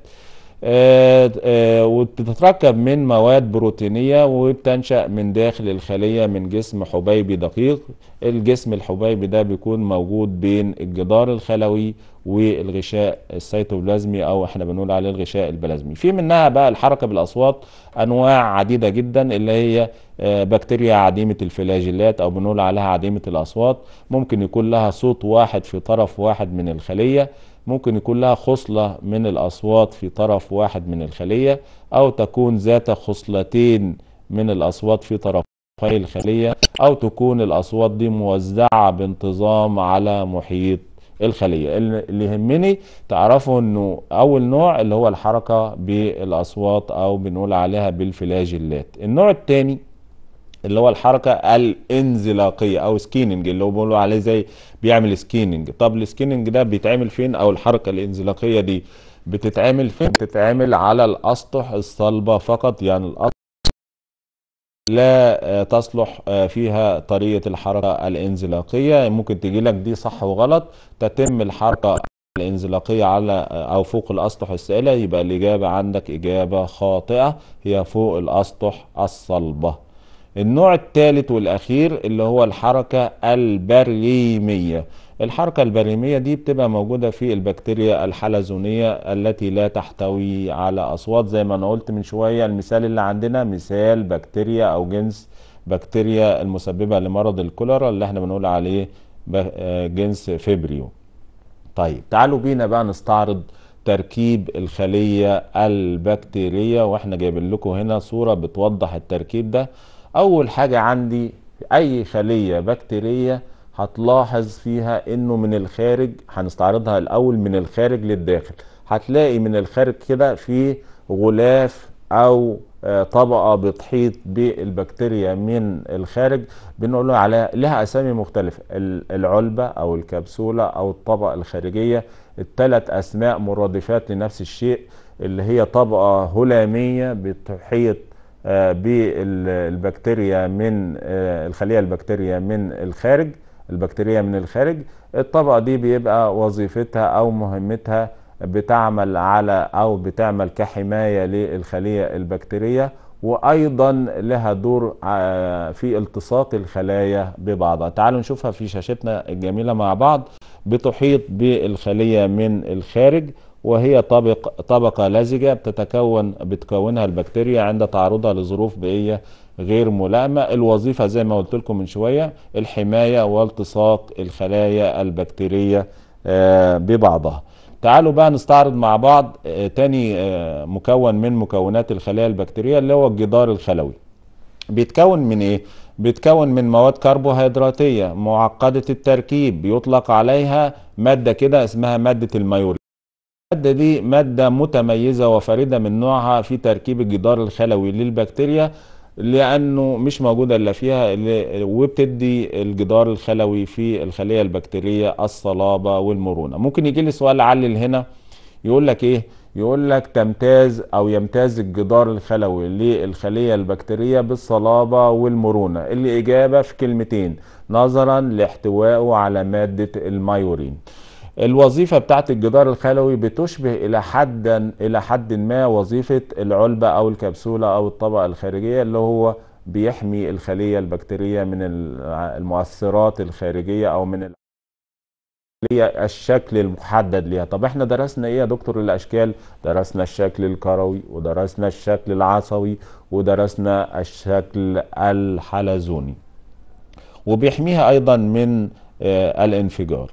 آه،, آه وبتتركب من مواد بروتينية وبتنشأ من داخل الخلية من جسم حبيبي دقيق الجسم الحبيبي ده بيكون موجود بين الجدار الخلوي والغشاء السيتوبلازمي او احنا بنقول عليه الغشاء البلازمي في منها بقى الحركه بالاصوات انواع عديده جدا اللي هي آه، بكتيريا عديمه الفلاجيلات او بنقول عليها عديمه الاصوات ممكن يكون لها صوت واحد في طرف واحد من الخليه ممكن يكون لها خصله من الاصوات في طرف واحد من الخليه او تكون ذات خصلتين من الاصوات في طرف الخلية أو تكون الأصوات دي موزعة بانتظام على محيط الخليه اللي يهمني تعرفوا انه اول نوع اللي هو الحركه بالاصوات او بنقول عليها بالفلاجيلات النوع الثاني اللي هو الحركه الانزلاقيه او سكيننج اللي هو بيقولوا عليه زي بيعمل سكيننج طب السكيننج ده بيتعمل فين او الحركه الانزلاقيه دي بتتعمل فين بتتعمل على الاسطح الصلبه فقط يعني الأسطح لا آه، تصلح آه، فيها طريقة الحركة الانزلاقية ممكن تجي لك دي صح وغلط تتم الحركة الانزلاقية على آه، أو فوق الأسطح السائلة يبقى الإجابة عندك إجابة خاطئة هي فوق الأسطح الصلبة النوع الثالث والأخير اللي هو الحركة البريمية الحركة البريمية دي بتبقى موجودة في البكتيريا الحلزونية التي لا تحتوي على أصوات زي ما أنا قلت من شوية المثال اللي عندنا مثال بكتيريا أو جنس بكتيريا المسببة لمرض الكوليرا اللي احنا بنقول عليه آه، جنس فيبريو طيب تعالوا بينا بقى نستعرض تركيب الخلية البكتيرية واحنا جايبين لكم هنا صورة بتوضح التركيب ده أول حاجة عندي أي خلية بكتيرية هتلاحظ فيها انه من الخارج هنستعرضها الاول من الخارج للداخل هتلاقي من الخارج كده في غلاف او آه، طبقه بتحيط بالبكتيريا من الخارج بنقول عليها لها اسامي مختلفه العلبه او الكبسوله او الطبقه الخارجيه الثلاث اسماء مرادفات لنفس الشيء اللي هي طبقه هلاميه بتحيط آه، بالبكتيريا من آه، الخليه البكتيريا من الخارج البكتيريا من الخارج الطبقة دي بيبقى وظيفتها أو مهمتها بتعمل على أو بتعمل كحماية للخلية البكتيرية وأيضا لها دور آه، في التصاق الخلايا ببعضها تعالوا نشوفها في شاشتنا الجميلة مع بعض بتحيط بالخلية من الخارج وهي طبق طبقة لزجة بتتكون بتكونها البكتيريا عند تعرضها لظروف بيئية غير ملائمة الوظيفة زي ما قلت لكم من شوية الحماية والتصاق الخلايا البكتيرية آه، ببعضها تعالوا بقى نستعرض مع بعض آه، تاني آه، مكون من مكونات الخلايا البكتيرية اللي هو الجدار الخلوي بيتكون من ايه؟ بيتكون من مواد كربوهيدراتية معقدة التركيب بيطلق عليها مادة كده اسمها مادة الميول المادة دي مادة متميزة وفريدة من نوعها في تركيب الجدار الخلوي للبكتيريا لانه مش موجوده الا فيها وبتدي الجدار الخلوي في الخليه البكتيريه الصلابه والمرونه ممكن يجي لي سؤال علل هنا يقول لك ايه يقول لك تمتاز او يمتاز الجدار الخلوي للخليه البكتيريه بالصلابه والمرونه الاجابه في كلمتين نظرا لاحتوائه على ماده المايورين الوظيفة بتاعت الجدار الخلوي بتشبه إلى حد إلى حد ما وظيفة العلبة أو الكبسولة أو الطبقة الخارجية اللي هو بيحمي الخلية البكتيرية من المؤثرات الخارجية أو من الشكل المحدد ليها طب احنا درسنا ايه يا دكتور الاشكال درسنا الشكل الكروي ودرسنا الشكل العصوي ودرسنا الشكل الحلزوني وبيحميها ايضا من آه، الانفجار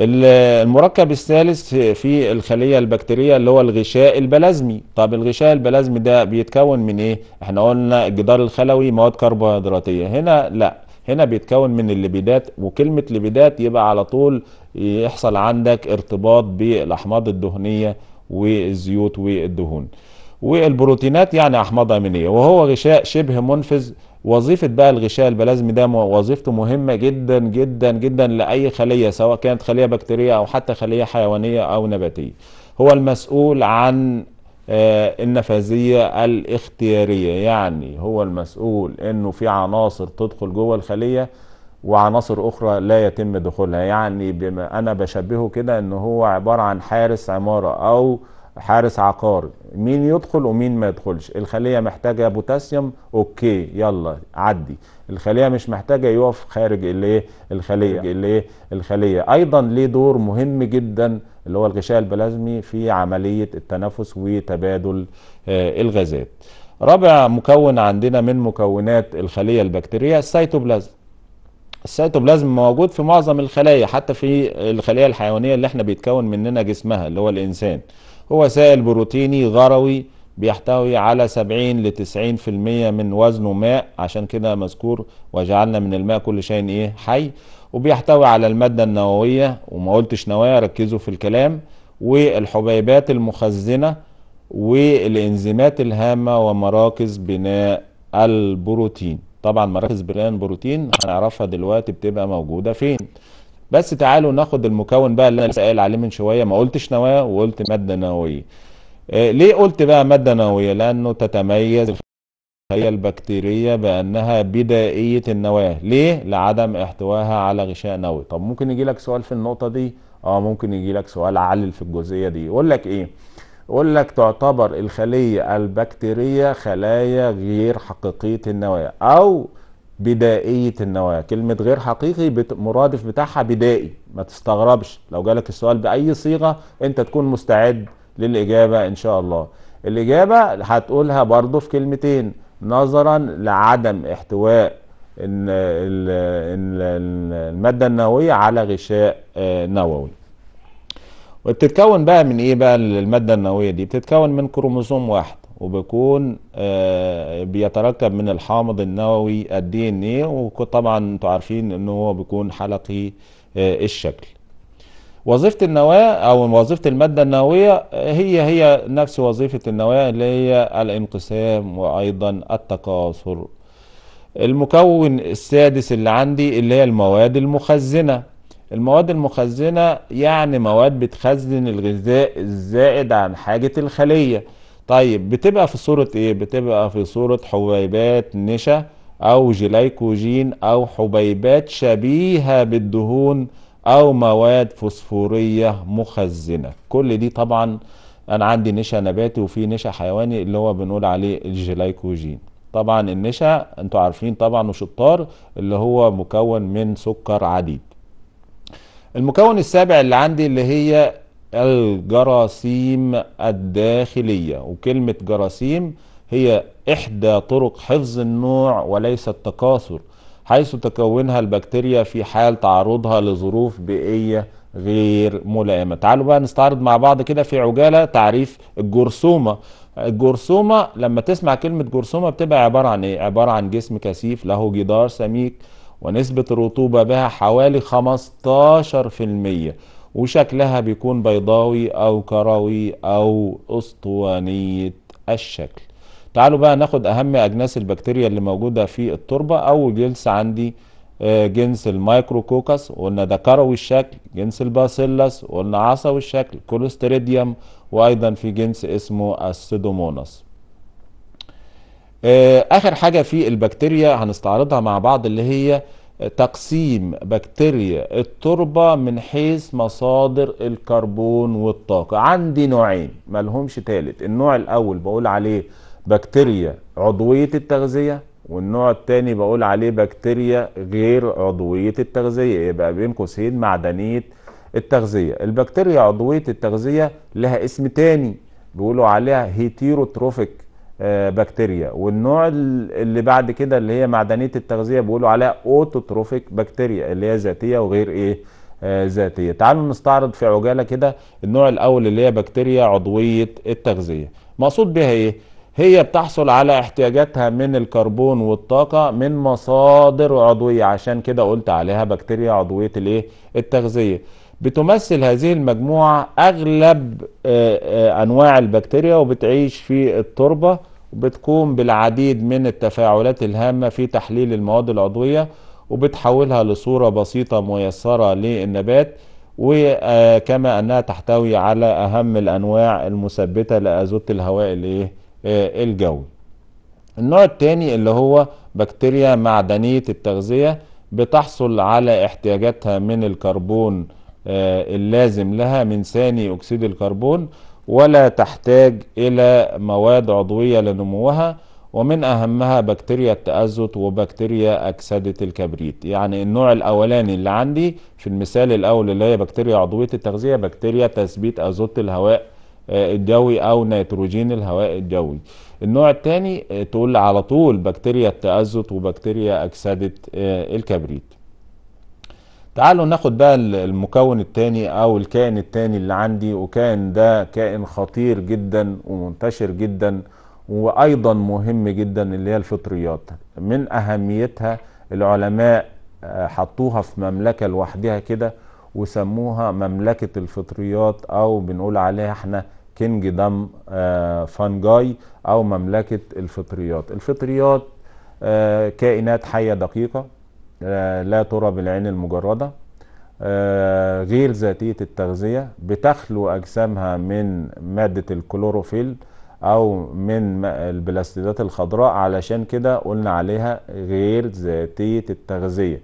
المركب الثالث في الخلية البكتيرية اللي هو الغشاء البلازمي طب الغشاء البلازمي ده بيتكون من ايه احنا قلنا الجدار الخلوي مواد كربوهيدراتية هنا لا هنا بيتكون من الليبيدات وكلمة ليبيدات يبقى على طول يحصل عندك ارتباط بالاحماض الدهنية والزيوت والدهون والبروتينات يعني احماض امينيه وهو غشاء شبه منفذ وظيفه بقى الغشاء البلازمي ده وظيفته مهمه جدا جدا جدا لاي خليه سواء كانت خليه بكتيريه او حتى خليه حيوانيه او نباتيه هو المسؤول عن آه، النفاذيه الاختياريه يعني هو المسؤول انه في عناصر تدخل جوه الخليه وعناصر اخرى لا يتم دخولها يعني بما انا بشبهه كده ان هو عباره عن حارس عماره او حارس عقار مين يدخل ومين ما يدخلش الخلية محتاجة بوتاسيوم اوكي يلا عدي الخلية مش محتاجة يقف خارج الايه الخلية أيوة. الايه الخلية ايضا ليه دور مهم جدا اللي هو الغشاء البلازمي في عملية التنفس وتبادل آه الغازات رابع مكون عندنا من مكونات الخلية البكتيرية السيتوبلازم السيتوبلازم موجود في معظم الخلايا حتى في الخلية الحيوانية اللي احنا بيتكون مننا جسمها اللي هو الانسان هو سائل بروتيني غروي بيحتوي على 70 ل 90% من وزنه ماء عشان كده مذكور وجعلنا من الماء كل شيء ايه حي وبيحتوي على الماده النوويه وما قلتش نوايا ركزوا في الكلام والحبيبات المخزنه والانزيمات الهامه ومراكز بناء البروتين طبعا مراكز بناء البروتين هنعرفها دلوقتي بتبقى موجوده فين بس تعالوا ناخد المكون بقى اللي انا سائل قايل عليه من شويه ما قلتش نواه وقلت ماده نوويه إيه، ليه قلت بقى ماده نوويه لانه تتميز هي البكتيرية بأنها بدائية النواة ليه؟ لعدم احتوائها على غشاء نووي طب ممكن يجي لك سؤال في النقطة دي اه ممكن يجي لك سؤال علل في الجزئية دي يقول لك ايه؟ يقول لك تعتبر الخلية البكتيرية خلايا غير حقيقية النواة أو بدائية النوايا كلمة غير حقيقي مرادف بتاعها بدائي ما تستغربش لو جالك السؤال بأي صيغة انت تكون مستعد للإجابة إن شاء الله الإجابة هتقولها برضو في كلمتين نظرا لعدم احتواء المادة النووية على غشاء آه، نووي وبتتكون بقى من ايه بقى المادة النووية دي بتتكون من كروموزوم واحد وبيكون آه، بيتركب من الحامض النووي الدي ان ايه وطبعا انتوا عارفين ان هو بيكون حلقي آه، الشكل وظيفة النواة أو وظيفة المادة النووية هي هي نفس وظيفة النواة اللي هي الانقسام وأيضا التكاثر المكون السادس اللي عندي اللي هي المواد المخزنة المواد المخزنة يعني مواد بتخزن الغذاء الزائد عن حاجة الخلية طيب بتبقى في صورة ايه بتبقى في صورة حبيبات نشا او جليكوجين او حبيبات شبيهة بالدهون او مواد فوسفورية مخزنة كل دي طبعا انا عندي نشا نباتي وفي نشا حيواني اللي هو بنقول عليه الجليكوجين طبعا النشا انتوا عارفين طبعا وشطار اللي هو مكون من سكر عديد المكون السابع اللي عندي اللي هي الجراثيم الداخلية وكلمة جراثيم هي إحدى طرق حفظ النوع وليس التكاثر حيث تكونها البكتيريا في حال تعرضها لظروف بيئية غير ملائمة تعالوا بقى نستعرض مع بعض كده في عجالة تعريف الجرثومة الجرثومة لما تسمع كلمة جرثومة بتبقى عبارة عن إيه؟ عبارة عن جسم كثيف له جدار سميك ونسبة الرطوبة بها حوالي 15% وشكلها بيكون بيضاوي او كروي او اسطوانية الشكل تعالوا بقى ناخد اهم اجناس البكتيريا اللي موجودة في التربة اول جنس عندي آه، جنس المايكروكوكس قلنا ده كروي الشكل جنس الباسيلس قلنا عصوي الشكل كولستريديوم وايضا في جنس اسمه السيدوموناس آه، اخر حاجة في البكتيريا هنستعرضها مع بعض اللي هي تقسيم بكتيريا التربة من حيث مصادر الكربون والطاقة عندي نوعين لهمش تالت النوع الأول بقول عليه بكتيريا عضوية التغذية والنوع الثاني بقول عليه بكتيريا غير عضوية التغذية يبقى بين قوسين معدنية التغذية البكتيريا عضوية التغذية لها اسم تاني بيقولوا عليها هيتيروتروفيك آه، بكتيريا والنوع اللي بعد كده اللي هي معدنيه التغذيه بيقولوا عليها اوتوتروفيك بكتيريا اللي هي ذاتيه وغير ايه آه، ذاتيه تعالوا نستعرض في عجاله كده النوع الاول اللي هي بكتيريا عضويه التغذيه مقصود بها ايه هي بتحصل على احتياجاتها من الكربون والطاقة من مصادر عضوية عشان كده قلت عليها بكتيريا عضوية الايه التغذية بتمثل هذه المجموعة أغلب آه، آه، أنواع البكتيريا وبتعيش في التربة وبتقوم بالعديد من التفاعلات الهامة في تحليل المواد العضوية وبتحولها لصورة بسيطة ميسرة للنبات وكما أنها تحتوي على أهم الأنواع المثبتة لأزوت الهواء آه، الجوي النوع الثاني اللي هو بكتيريا معدنية التغذية بتحصل على احتياجاتها من الكربون آه، اللازم لها من ثاني أكسيد الكربون ولا تحتاج إلى مواد عضوية لنموها ومن أهمها بكتيريا التأزت وبكتيريا أكسدة الكبريت يعني النوع الأولاني اللي عندي في المثال الأول اللي هي بكتيريا عضوية التغذية بكتيريا تثبيت أزوت الهواء آه، الجوي أو نيتروجين الهواء الجوي النوع الثاني آه، تقول على طول بكتيريا التأزت وبكتيريا أكسدة الكبريت تعالوا ناخد بقى المكون الثاني او الكائن الثاني اللي عندي وكائن ده كائن خطير جدا ومنتشر جدا وايضا مهم جدا اللي هي الفطريات من اهميتها العلماء آه، حطوها في مملكه لوحدها كده وسموها مملكه الفطريات او بنقول عليها احنا كينج دم آه، فانجاي او مملكه الفطريات الفطريات آه، كائنات حيه دقيقه آه، لا ترى بالعين المجردة آه، غير ذاتية التغذية بتخلو أجسامها من مادة الكلوروفيل أو من البلاستيدات الخضراء علشان كده قلنا عليها غير ذاتية التغذية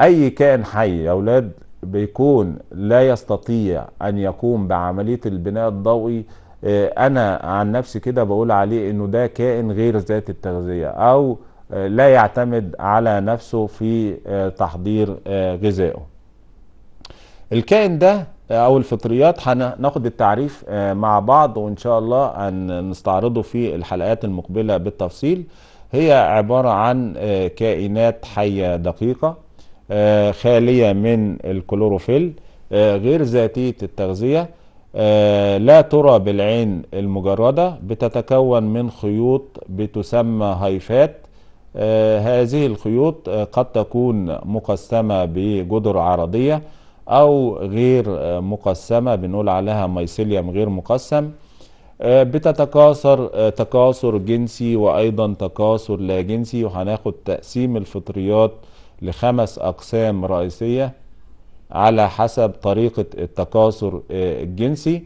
أي كائن حي يا أولاد بيكون لا يستطيع أن يقوم بعملية البناء الضوئي آه، أنا عن نفسي كده بقول عليه إنه ده كائن غير ذات التغذية أو لا يعتمد على نفسه في آه، تحضير آه، غذائه الكائن ده آه، او الفطريات هناخد التعريف مع بعض وان شاء الله نستعرضه في الحلقات المقبله بالتفصيل هي عباره عن كائنات حيه دقيقه خاليه من الكلوروفيل غير ذاتيه التغذيه لا ترى بالعين المجرده بتتكون من خيوط بتسمى هيفات آه، هذه الخيوط آه، قد تكون مقسمة بجدر عرضية أو غير آه، مقسمة بنقول عليها ميسيليوم غير مقسم بتتكاثر تكاثر جنسي وأيضا تكاثر لا جنسي وهناخد تقسيم الفطريات لخمس أقسام رئيسية على حسب طريقة التكاثر الجنسي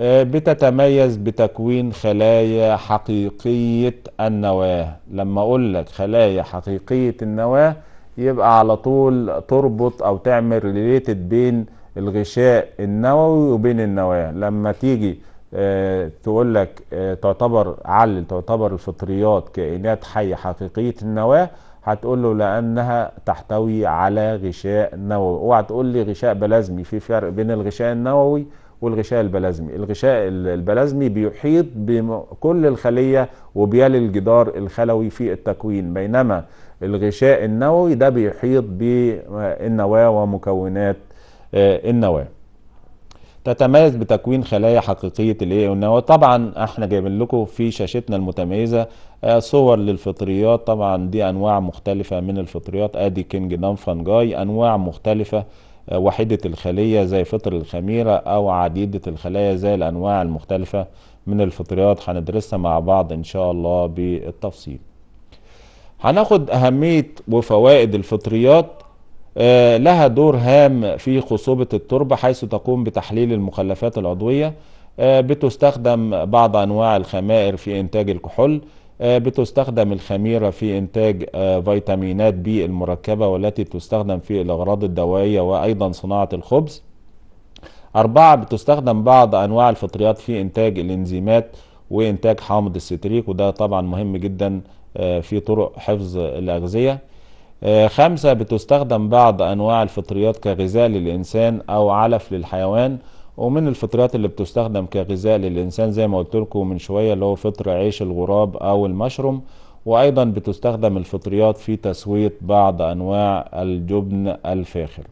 آه، بتتميز بتكوين خلايا حقيقية النواة لما اقول لك خلايا حقيقية النواة يبقى على طول تربط او تعمل ريليتد بين الغشاء النووي وبين النواة لما تيجي آه، تقول لك آه، تعتبر علل تعتبر الفطريات كائنات حية حقيقية النواة هتقول له لانها تحتوي على غشاء نووي اوعى تقول لي غشاء بلازمي في فرق بين الغشاء النووي والغشاء البلازمي الغشاء البلازمي بيحيط بكل الخلية وبيلي الجدار الخلوي في التكوين بينما الغشاء النووي ده بيحيط بالنواة ومكونات آه، النواة تتميز بتكوين خلايا حقيقية الايه والنواة طبعا احنا جايبين لكم في شاشتنا المتميزة آه، صور للفطريات طبعا دي انواع مختلفة من الفطريات ادي كينج دام فانجاي انواع مختلفة وحيدة الخلية زي فطر الخميرة أو عديدة الخلايا زي الأنواع المختلفة من الفطريات هندرسها مع بعض إن شاء الله بالتفصيل هناخد أهمية وفوائد الفطريات آه، لها دور هام في خصوبة التربة حيث تقوم بتحليل المخلفات العضوية آه، بتستخدم بعض أنواع الخمائر في إنتاج الكحول آه، بتستخدم الخميرة في إنتاج آه، فيتامينات بي المركبة والتي تستخدم في الأغراض الدوائية وأيضا صناعة الخبز أربعة بتستخدم بعض أنواع الفطريات في إنتاج الإنزيمات وإنتاج حامض الستريك وده طبعا مهم جدا آه، في طرق حفظ الأغذية خمسة بتستخدم بعض أنواع الفطريات كغذاء للإنسان أو علف للحيوان ومن الفطريات اللي بتستخدم كغذاء للإنسان زي ما قلت لكم من شوية اللي هو فطر عيش الغراب أو المشروم وأيضا بتستخدم الفطريات في تسوية بعض أنواع الجبن الفاخر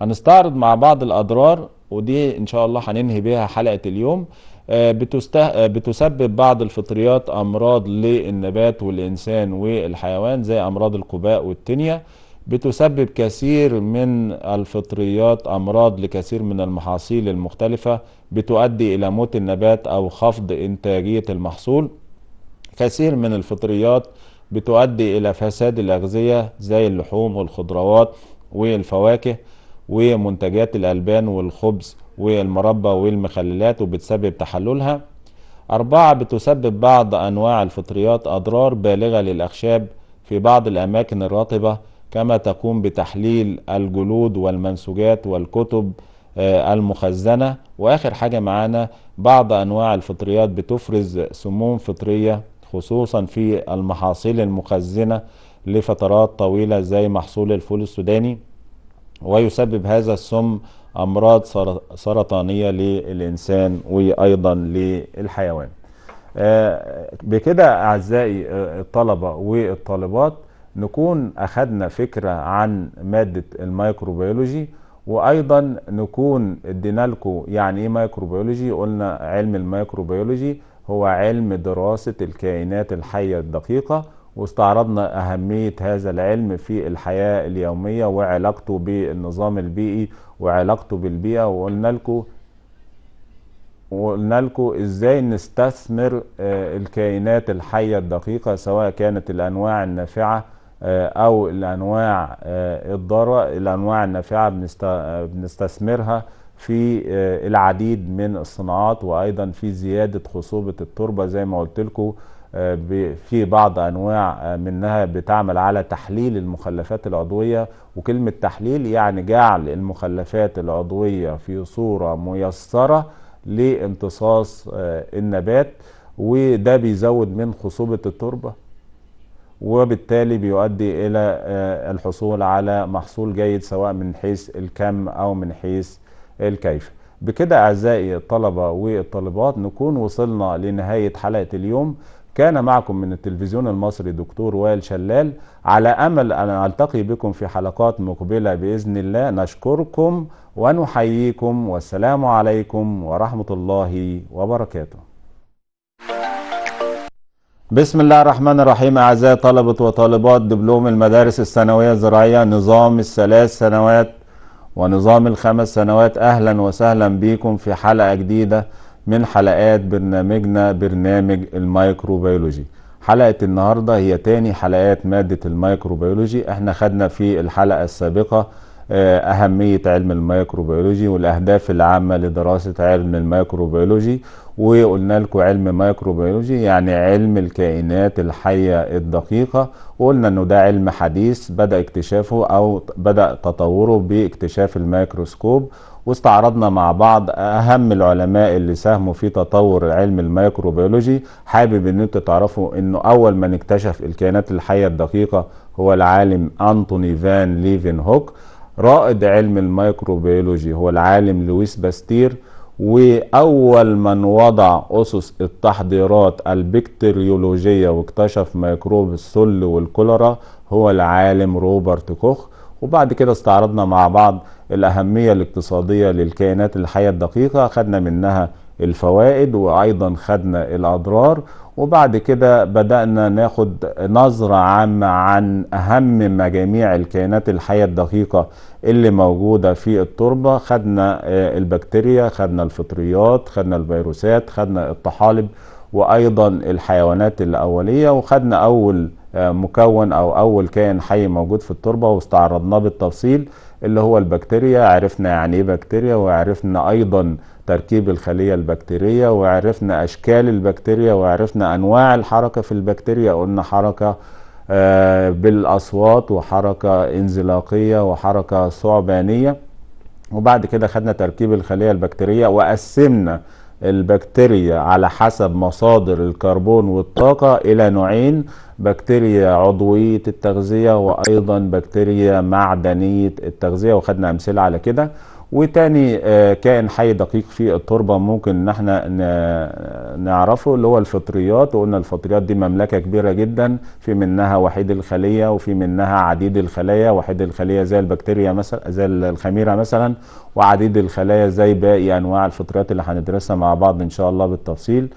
هنستعرض مع بعض الأضرار ودي إن شاء الله هننهي بها حلقة اليوم آه، بتسته... آه، بتسبب بعض الفطريات أمراض للنبات والإنسان والحيوان زي أمراض القباء والتنية بتسبب كثير من الفطريات أمراض لكثير من المحاصيل المختلفة بتؤدي إلى موت النبات أو خفض إنتاجية المحصول كثير من الفطريات بتؤدي إلى فساد الأغذية زي اللحوم والخضروات والفواكه ومنتجات الألبان والخبز والمربى والمخللات وبتسبب تحللها أربعة بتسبب بعض أنواع الفطريات أضرار بالغة للأخشاب في بعض الأماكن الرطبة كما تقوم بتحليل الجلود والمنسوجات والكتب آه، المخزنة وآخر حاجة معانا بعض أنواع الفطريات بتفرز سموم فطرية خصوصا في المحاصيل المخزنة لفترات طويلة زي محصول الفول السوداني ويسبب هذا السم أمراض سرطانية للإنسان وأيضا للحيوان آه، بكده أعزائي آه، الطلبة والطالبات نكون أخذنا فكرة عن مادة الميكروبيولوجي وأيضا نكون ادينا لكم يعني إيه مايكروبيولوجي قلنا علم الميكروبيولوجي هو علم دراسة الكائنات الحية الدقيقة واستعرضنا أهمية هذا العلم في الحياة اليومية وعلاقته بالنظام البيئي وعلاقته بالبيئة وقلنا لكم وقلنا لكم ازاي نستثمر آه، الكائنات الحية الدقيقة سواء كانت الانواع النافعة آه، او الانواع آه، الضاره الانواع النافعه بنستثمرها في آه، العديد من الصناعات وايضا في زياده خصوبه التربه زي ما قلت لكم في بعض انواع منها بتعمل على تحليل المخلفات العضويه وكلمه تحليل يعني جعل المخلفات العضويه في صوره ميسره لامتصاص النبات وده بيزود من خصوبه التربه وبالتالي بيؤدي إلى آه، الحصول على محصول جيد سواء من حيث الكم أو من حيث الكيف بكده أعزائي الطلبة والطالبات نكون وصلنا لنهاية حلقة اليوم كان معكم من التلفزيون المصري دكتور وائل شلال على أمل أن ألتقي بكم في حلقات مقبلة بإذن الله نشكركم ونحييكم والسلام عليكم ورحمة الله وبركاته بسم الله الرحمن الرحيم أعزائي طلبة وطالبات دبلوم المدارس الثانوية الزراعية نظام الثلاث سنوات ونظام الخمس سنوات أهلا وسهلا بكم في حلقة جديدة من حلقات برنامجنا برنامج الميكروبيولوجي حلقة النهاردة هي تاني حلقات مادة الميكروبيولوجي احنا خدنا في الحلقة السابقة آه، أهمية علم الميكروبيولوجي والأهداف العامة لدراسة علم الميكروبيولوجي وقلنا لكم علم ميكروبيولوجي يعني علم الكائنات الحية الدقيقة وقلنا انه ده علم حديث بدأ اكتشافه او بدأ تطوره باكتشاف الميكروسكوب واستعرضنا مع بعض اهم العلماء اللي ساهموا في تطور علم الميكروبيولوجي حابب ان انتوا تعرفوا انه اول من اكتشف الكائنات الحية الدقيقة هو العالم انتوني فان ليفن هوك رائد علم الميكروبيولوجي هو العالم لويس باستير وأول من وضع أسس التحضيرات البكتيريولوجية واكتشف ميكروب السل والكوليرا هو العالم روبرت كوخ وبعد كده استعرضنا مع بعض الأهمية الاقتصادية للكائنات الحية الدقيقة أخذنا منها الفوائد وايضا خدنا الاضرار وبعد كده بدأنا ناخد نظرة عامة عن أهم مجاميع الكائنات الحية الدقيقة اللي موجودة في التربة خدنا آه، البكتيريا خدنا الفطريات خدنا الفيروسات خدنا الطحالب وأيضا الحيوانات الأولية وخدنا أول آه، مكون أو أول كائن حي موجود في التربة واستعرضناه بالتفصيل اللي هو البكتيريا عرفنا يعني ايه بكتيريا وعرفنا أيضا تركيب الخلية البكتيرية وعرفنا أشكال البكتيريا وعرفنا أنواع الحركة في البكتيريا قلنا حركة آه، بالأصوات وحركة انزلاقية وحركة ثعبانية وبعد كده خدنا تركيب الخلية البكتيرية وقسمنا البكتيريا على حسب مصادر الكربون والطاقة إلى نوعين بكتيريا عضوية التغذية وأيضا بكتيريا معدنية التغذية وخدنا أمثلة على كده وتاني آه، كائن حي دقيق في التربة ممكن ان احنا نعرفه اللي هو الفطريات وقلنا الفطريات دي مملكة كبيرة جدا في منها وحيد الخلية وفي منها عديد الخلايا وحيد الخلية زي البكتيريا مثلا زي الخميرة مثلا وعديد الخلايا زي باقي انواع الفطريات اللي هندرسها مع بعض ان شاء الله بالتفصيل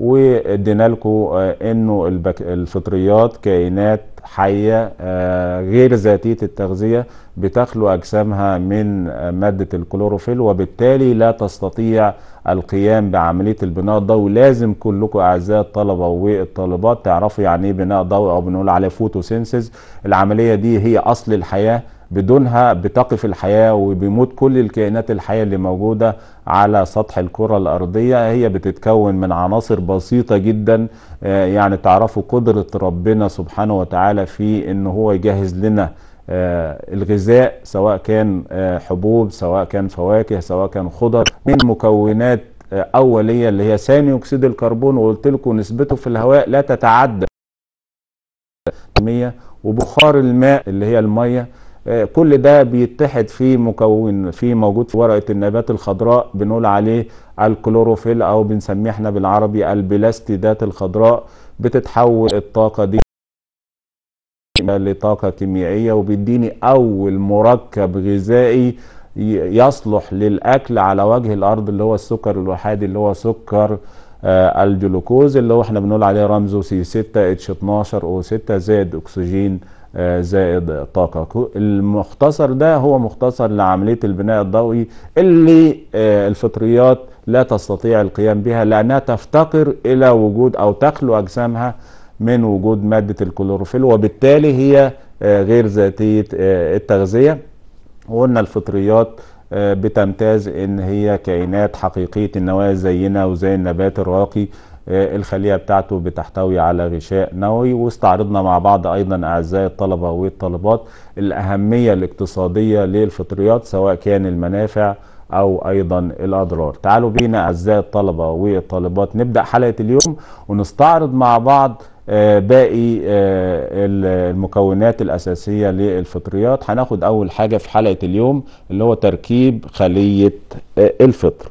وادينا لكم آه، انه الفطريات كائنات حيه آه، غير ذاتيه التغذيه بتخلو اجسامها من آه، ماده الكلوروفيل وبالتالي لا تستطيع القيام بعمليه البناء الضوئي لازم كلكم اعزائي الطلبه والطالبات تعرفوا يعني ايه بناء ضوئي او بنقول عليه فوتوسينسيس العمليه دي هي اصل الحياه بدونها بتقف الحياة وبيموت كل الكائنات الحية اللي موجودة على سطح الكرة الأرضية هي بتتكون من عناصر بسيطة جدا آه، يعني تعرفوا قدرة ربنا سبحانه وتعالى في إن هو يجهز لنا آه، الغذاء سواء كان آه، حبوب سواء كان فواكه سواء كان خضر من مكونات أولية اللي هي ثاني أكسيد الكربون وقلت لكم نسبته في الهواء لا تتعدى 100 وبخار الماء اللي هي الميه كل ده بيتحد في مكون في موجود في ورقه النبات الخضراء بنقول عليه الكلوروفيل او بنسميه احنا بالعربي البلاستيدات الخضراء بتتحول الطاقه دي لطاقه كيميائيه وبيديني اول مركب غذائي يصلح للاكل على وجه الارض اللي هو السكر الوحادي اللي هو سكر آه، الجلوكوز اللي هو احنا بنقول عليه رمزه سي 6 اتش 12 او 6 زائد اكسجين آه، زائد طاقة المختصر ده هو مختصر لعملية البناء الضوئي اللي آه، الفطريات لا تستطيع القيام بها لأنها تفتقر إلى وجود أو تخلو أجسامها من وجود مادة الكلوروفيل وبالتالي هي آه، غير ذاتية التغذية وقلنا الفطريات بتمتاز ان هي كائنات حقيقية النواة زينا وزي النبات الراقي آه، الخلية بتاعته بتحتوي على غشاء نووي واستعرضنا مع بعض أيضا أعزائي الطلبة والطالبات الأهمية الاقتصادية للفطريات سواء كان المنافع أو أيضا الأضرار تعالوا بينا أعزائي الطلبة والطالبات نبدأ حلقة اليوم ونستعرض مع بعض آه، باقي آه، المكونات الأساسية للفطريات هناخد أول حاجة في حلقة اليوم اللي هو تركيب خلية الفطر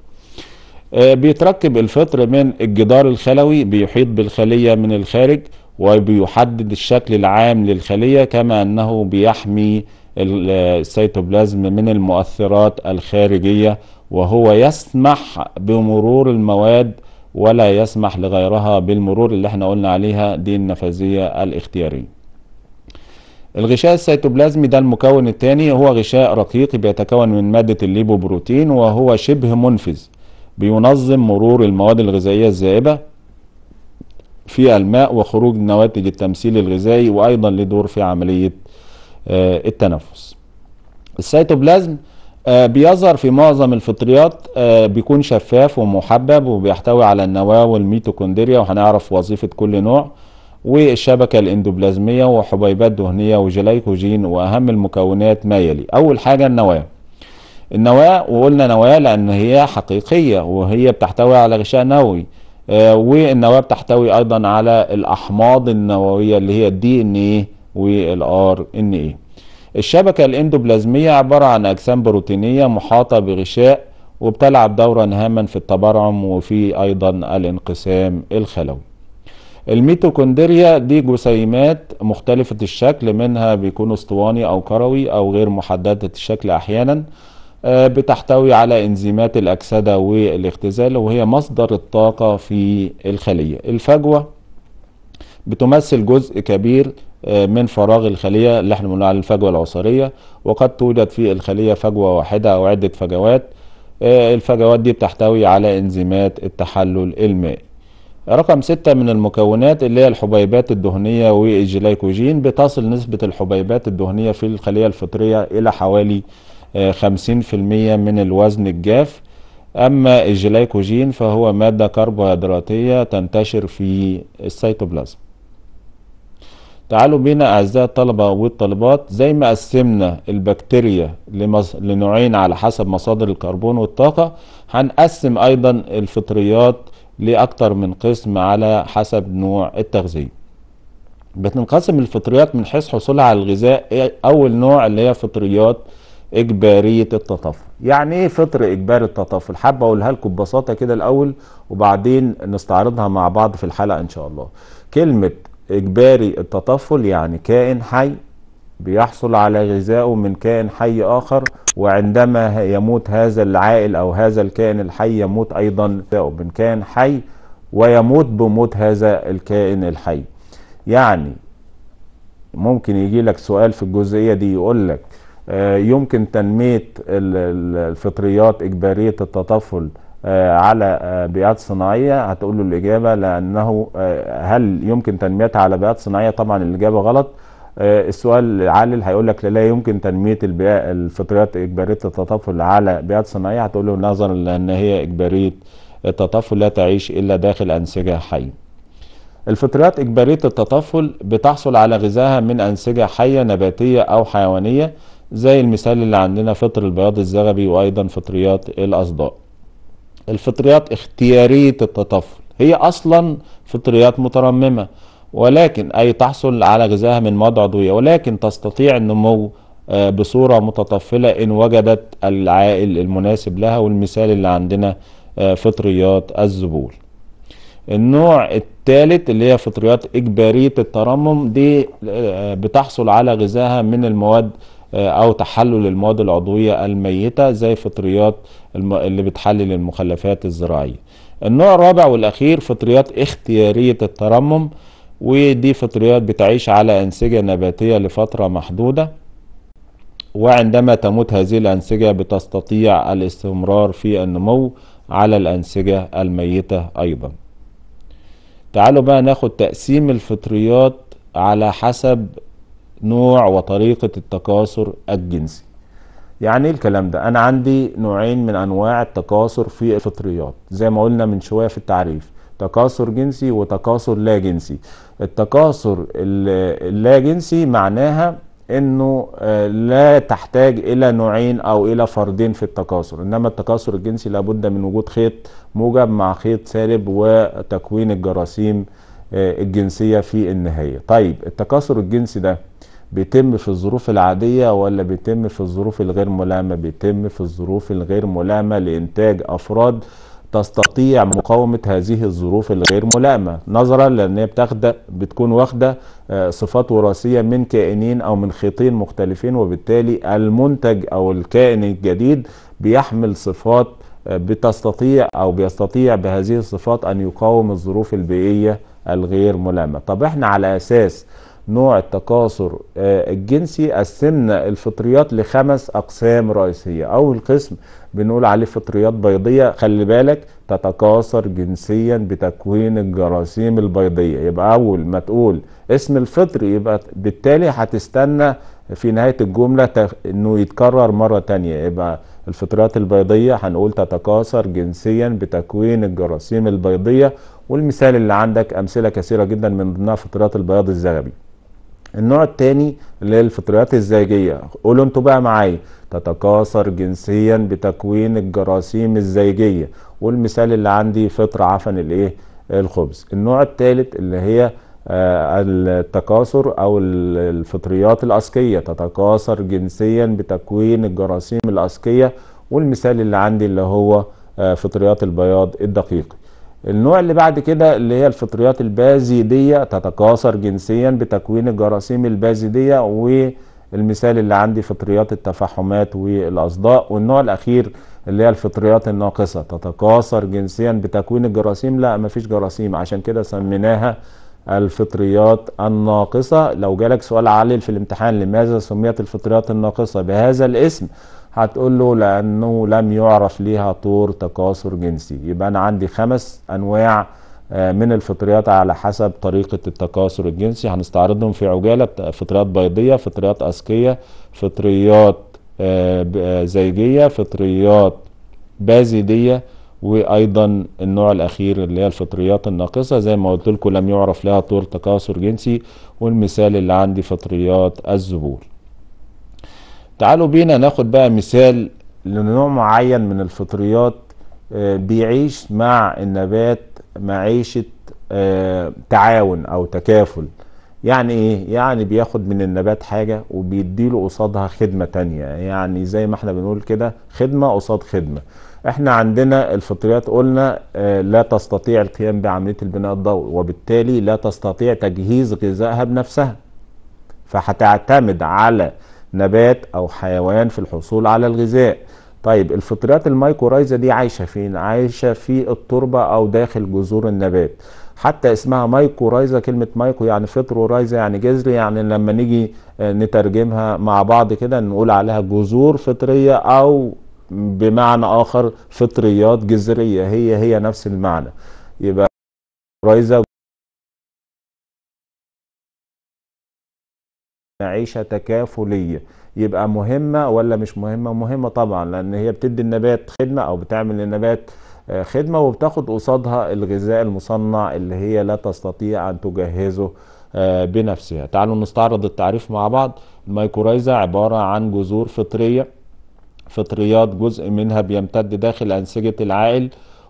آه، بيتركب الفطر من الجدار الخلوي بيحيط بالخلية من الخارج وبيحدد الشكل العام للخلية كما أنه بيحمي السيتوبلازم من المؤثرات الخارجية وهو يسمح بمرور المواد ولا يسمح لغيرها بالمرور اللي احنا قلنا عليها دي النفاذية الاختيارية الغشاء السيتوبلازمي ده المكون الثاني هو غشاء رقيق بيتكون من مادة الليبوبروتين وهو شبه منفذ بينظم مرور المواد الغذائية الزائبة في الماء وخروج نواتج التمثيل الغذائي وأيضا له دور في عملية آه، التنفس السيتوبلازم آه، بيظهر في معظم الفطريات آه، بيكون شفاف ومحبب وبيحتوي على النواة والميتوكوندريا وهنعرف وظيفة كل نوع والشبكة الاندوبلازمية وحبيبات دهنية وجلايكوجين وأهم المكونات ما يلي أول حاجة النواة النواة وقلنا نواة لأن هي حقيقية وهي بتحتوي على غشاء نووي آه، والنواة بتحتوي أيضا على الأحماض النووية اللي هي الدي إن إيه والآر إن إيه الشبكة الإندوبلازمية عبارة عن أجسام بروتينية محاطة بغشاء وبتلعب دورا هاما في التبرعم وفي أيضا الانقسام الخلوي الميتوكوندريا دي جسيمات مختلفة الشكل منها بيكون اسطواني أو كروي أو غير محددة الشكل أحيانا آه، بتحتوي على انزيمات الاكسده والاختزال وهي مصدر الطاقه في الخليه الفجوه بتمثل جزء كبير آه، من فراغ الخليه اللي احنا بنقول على الفجوه العصاريه وقد توجد في الخليه فجوه واحده او عده فجوات آه، الفجوات دي بتحتوي على انزيمات التحلل المائي رقم ستة من المكونات اللي هي الحبيبات الدهنية والجلايكوجين بتصل نسبة الحبيبات الدهنية في الخلية الفطرية إلى حوالي 50% من الوزن الجاف أما الجلايكوجين فهو مادة كربوهيدراتية تنتشر في السيتوبلازم تعالوا بينا أعزائي الطلبة والطالبات زي ما قسمنا البكتيريا لنوعين على حسب مصادر الكربون والطاقة هنقسم أيضا الفطريات لأكتر من قسم على حسب نوع التغذية بتنقسم الفطريات من حيث حصولها على الغذاء إيه أول نوع اللي هي فطريات اجباريه التطفل يعني ايه فطر اجباري التطفل حابب اقولها لكم ببساطه كده الاول وبعدين نستعرضها مع بعض في الحلقه ان شاء الله كلمه اجباري التطفل يعني كائن حي بيحصل على غذائه من كائن حي اخر وعندما يموت هذا العائل او هذا الكائن الحي يموت ايضا من كائن حي ويموت بموت هذا الكائن الحي يعني ممكن يجي لك سؤال في الجزئيه دي يقول لك آه، يمكن تنمية الفطريات إجبارية التطفل آه، على آه، بيئات صناعية هتقول له الإجابة لأنه هل يمكن تنميتها على بيئات صناعية طبعا الإجابة غلط السؤال اللي هيقول لك لا يمكن تنمية البيئة الفطريات إجبارية التطفل على بيئات صناعية هتقول له نظرا لأن هي إجبارية التطفل لا تعيش إلا داخل أنسجة حية الفطريات إجبارية التطفل بتحصل على غذائها من أنسجة حية نباتية أو حيوانية زي المثال اللي عندنا فطر البياض الزغبي وايضا فطريات الاصداء الفطريات اختيارية التطفل هي اصلا فطريات مترممة ولكن اي تحصل على غذائها من مواد عضوية ولكن تستطيع النمو آه، بصورة متطفلة إن وجدت العائل المناسب لها والمثال اللي عندنا آه، فطريات الزبول النوع الثالث اللي هي فطريات إجبارية الترمم دي آه، بتحصل على غذائها من المواد آه، او تحلل المواد العضويه الميته زي فطريات اللي بتحلل المخلفات الزراعيه النوع الرابع والاخير فطريات اختياريه الترمم ودي فطريات بتعيش على انسجه نباتيه لفتره محدوده وعندما تموت هذه الانسجه بتستطيع الاستمرار في النمو على الانسجه الميته ايضا تعالوا بقى ناخد تقسيم الفطريات على حسب نوع وطريقة التكاثر الجنسي يعني ايه الكلام ده انا عندي نوعين من انواع التكاثر في الفطريات زي ما قلنا من شوية في التعريف تكاثر جنسي وتكاثر لا جنسي التكاثر اللا جنسي معناها انه آه، لا تحتاج الى نوعين او الى فردين في التكاثر انما التكاثر الجنسي لابد من وجود خيط موجب مع خيط سالب وتكوين الجراثيم آه، الجنسيه في النهايه طيب التكاثر الجنسي ده بيتم في الظروف العادية ولا بيتم في الظروف الغير ملائمة بيتم في الظروف الغير ملائمة لإنتاج أفراد تستطيع مقاومة هذه الظروف الغير ملائمة نظرا لأن هي بتاخد بتكون واخدة آه، صفات وراثية من كائنين أو من خيطين مختلفين وبالتالي المنتج أو الكائن الجديد بيحمل صفات آه، بتستطيع أو بيستطيع بهذه الصفات أن يقاوم الظروف البيئية الغير ملائمة طب احنا على أساس نوع التكاثر آه، الجنسي قسمنا الفطريات لخمس اقسام رئيسيه اول قسم بنقول عليه فطريات بيضيه خلي بالك تتكاثر جنسيا بتكوين الجراثيم البيضيه يبقى اول ما تقول اسم الفطر يبقى بالتالي هتستنى في نهايه الجمله انه يتكرر مره تانية يبقى الفطريات البيضيه هنقول تتكاثر جنسيا بتكوين الجراثيم البيضيه والمثال اللي عندك امثله كثيره جدا من ضمنها فطريات البياض الزغبي النوع الثاني اللي هي الفطريات الزيجيه قولوا انتوا بقى معايا تتكاثر جنسيا بتكوين الجراثيم الزيجيه والمثال اللي عندي فطر عفن الايه الخبز النوع الثالث اللي هي آه، التكاثر او الفطريات الاسكيه تتكاثر جنسيا بتكوين الجراثيم الاسكيه والمثال اللي عندي اللي هو آه، فطريات البياض الدقيق النوع اللي بعد كده اللي هي الفطريات البازيدية تتكاثر جنسيا بتكوين الجراثيم البازيدية والمثال اللي عندي فطريات التفحمات والأصداء والنوع الأخير اللي هي الفطريات الناقصة تتكاثر جنسيا بتكوين الجراثيم لا مفيش جراثيم عشان كده سميناها الفطريات الناقصة لو جالك سؤال عالل في الامتحان لماذا سميت الفطريات الناقصة بهذا الاسم هتقول له لانه لم يعرف ليها طور تكاثر جنسي يبقى انا عندي خمس انواع آه، من الفطريات على حسب طريقة التكاثر الجنسي هنستعرضهم في عجالة فطريات بيضية فطريات أسكية فطريات آه، آه، زيجية فطريات بازيدية وايضا النوع الاخير اللي هي الفطريات الناقصه زي ما قلت لكم لم يعرف لها طور تكاثر جنسي والمثال اللي عندي فطريات الزبول تعالوا بينا ناخد بقى مثال لنوع معين من الفطريات آه، بيعيش مع النبات معيشة آه، تعاون او تكافل يعني ايه يعني بياخد من النبات حاجة وبيديله قصادها خدمة تانية يعني زي ما احنا بنقول كده خدمة قصاد خدمة احنا عندنا الفطريات قلنا آه، لا تستطيع القيام بعملية البناء الضوئي وبالتالي لا تستطيع تجهيز غذائها بنفسها فهتعتمد على نبات او حيوان في الحصول على الغذاء طيب الفطريات المايكورايزا دي عايشه فين عايشه في التربه او داخل جذور النبات حتى اسمها مايكورايزا كلمه مايكو يعني فطر ورايزا يعني جذر يعني لما نيجي آه، نترجمها مع بعض كده نقول عليها جذور فطريه او بمعنى اخر فطريات جذريه هي هي نفس المعنى يبقى رايزا معيشه تكافلية يبقى مهمة ولا مش مهمة مهمة طبعا لان هي بتدي النبات خدمة او بتعمل للنبات آه، خدمة وبتاخد قصادها الغذاء المصنع اللي هي لا تستطيع ان تجهزه آه، بنفسها تعالوا نستعرض التعريف مع بعض الميكورايزا عبارة عن جذور فطرية فطريات جزء منها بيمتد داخل أنسجة العائل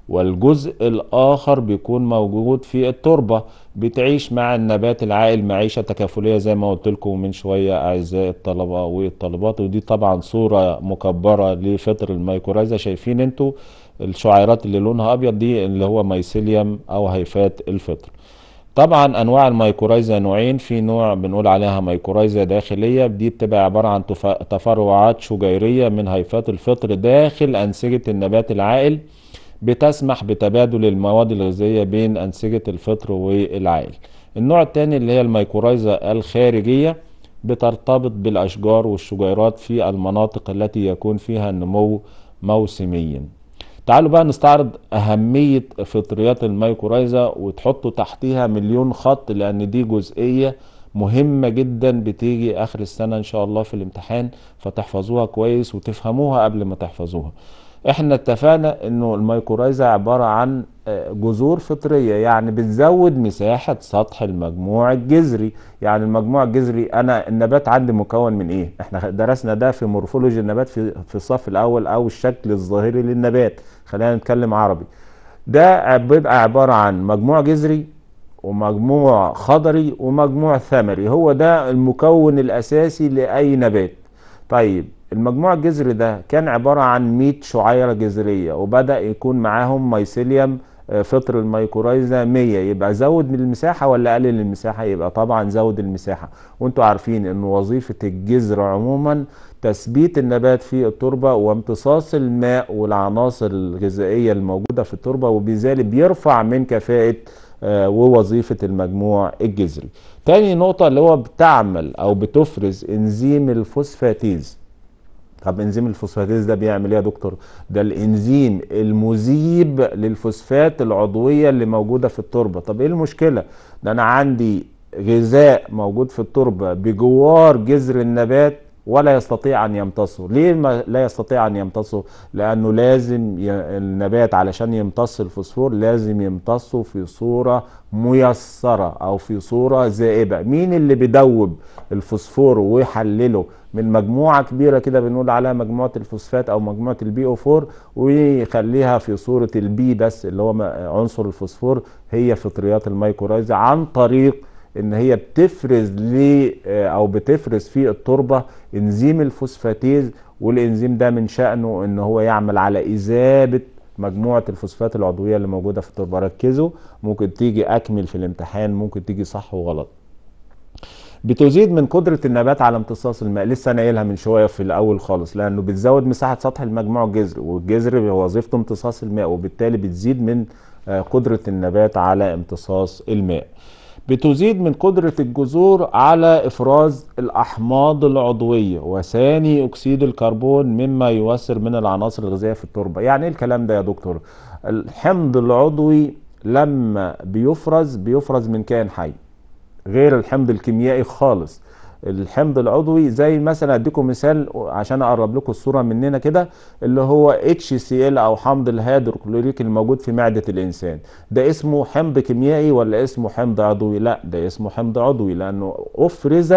والجزء الآخر بيكون موجود في التربة بتعيش مع النبات العائل معيشة تكافلية زي ما قلت لكم من شوية أعزائي الطلبة والطلبات ودي طبعا صورة مكبرة لفطر الميكورايزا شايفين انتوا الشعيرات اللي لونها أبيض دي اللي هو ميسيليوم أو هيفات الفطر طبعا انواع الميكورايزا نوعين في نوع بنقول عليها ميكورايزا داخليه دي بتبقى عباره عن تفرعات شجيريه من هيفات الفطر داخل انسجه النبات العائل بتسمح بتبادل المواد الغذائية بين أنسجة الفطر والعائل النوع الثاني اللي هي الميكورايزا الخارجية بترتبط بالأشجار والشجيرات في المناطق التي يكون فيها النمو موسميا تعالوا بقى نستعرض أهمية فطريات الميكورايزا وتحطوا تحتيها مليون خط لأن دي جزئية مهمة جدا بتيجي آخر السنة إن شاء الله في الامتحان فتحفظوها كويس وتفهموها قبل ما تحفظوها احنا اتفقنا انه الميكورايزا عبارة عن آه، جذور فطرية يعني بتزود مساحة سطح المجموع الجذري يعني المجموع الجذري انا النبات عندي مكون من ايه احنا درسنا ده في مورفولوجي النبات في, في الصف الاول او الشكل الظاهري للنبات خلينا نتكلم عربي ده بيبقى عبارة عن مجموع جذري ومجموع خضري ومجموع ثمري هو ده المكون الاساسي لاي نبات طيب المجموع الجذري ده كان عبارة عن 100 شعيرة جذرية وبدأ يكون معاهم مايسيليوم آه، فطر الميكورايزا 100 يبقى زود من المساحة ولا قلل المساحة يبقى طبعا زود المساحة وانتوا عارفين ان وظيفة الجذر عموما تثبيت النبات في التربة وامتصاص الماء والعناصر الغذائية الموجودة في التربة وبذلك بيرفع من كفاءة آه، ووظيفة المجموع الجذري تاني نقطة اللي هو بتعمل او بتفرز انزيم الفوسفاتيز طب انزيم الفوسفاتيز ده بيعمل ايه يا دكتور؟ ده الانزيم المذيب للفوسفات العضويه اللي موجوده في التربه، طب ايه المشكله؟ ده انا عندي غذاء موجود في التربه بجوار جذر النبات ولا يستطيع ان يمتصه، ليه ما لا يستطيع ان يمتصه؟ لانه لازم ي... النبات علشان يمتص الفوسفور لازم يمتصه في صوره ميسره او في صوره ذائبه، مين اللي بيدوب الفوسفور ويحلله؟ من مجموعه كبيره كده بنقول عليها مجموعه الفوسفات او مجموعه البي او 4 ويخليها في صوره البي بس اللي هو عنصر الفوسفور هي فطريات الميكورايزا عن طريق ان هي بتفرز لي آه، او بتفرز في التربه انزيم الفوسفاتيز والانزيم ده من شأنه ان هو يعمل على اذابه مجموعه الفوسفات العضويه اللي موجوده في التربه ركزوا ممكن تيجي اكمل في الامتحان ممكن تيجي صح وغلط بتزيد من قدره النبات على امتصاص الماء لسه انا قايلها من شويه في الاول خالص لانه بتزود مساحه سطح المجموع الجذري والجذر وظيفته امتصاص الماء وبالتالي بتزيد من آه، قدره النبات على امتصاص الماء بتزيد من قدرة الجذور على إفراز الأحماض العضوية وثاني أكسيد الكربون مما يوسر من العناصر الغذائية في التربة يعني إيه الكلام ده يا دكتور الحمض العضوي لما بيفرز بيفرز من كائن حي غير الحمض الكيميائي خالص الحمض العضوي زي مثلا اديكم مثال عشان اقرب لكم الصوره مننا كده اللي هو HCl او حمض الهيدروكلوريك الموجود في معده الانسان ده اسمه حمض كيميائي ولا اسمه حمض عضوي لا ده اسمه حمض عضوي لانه افرز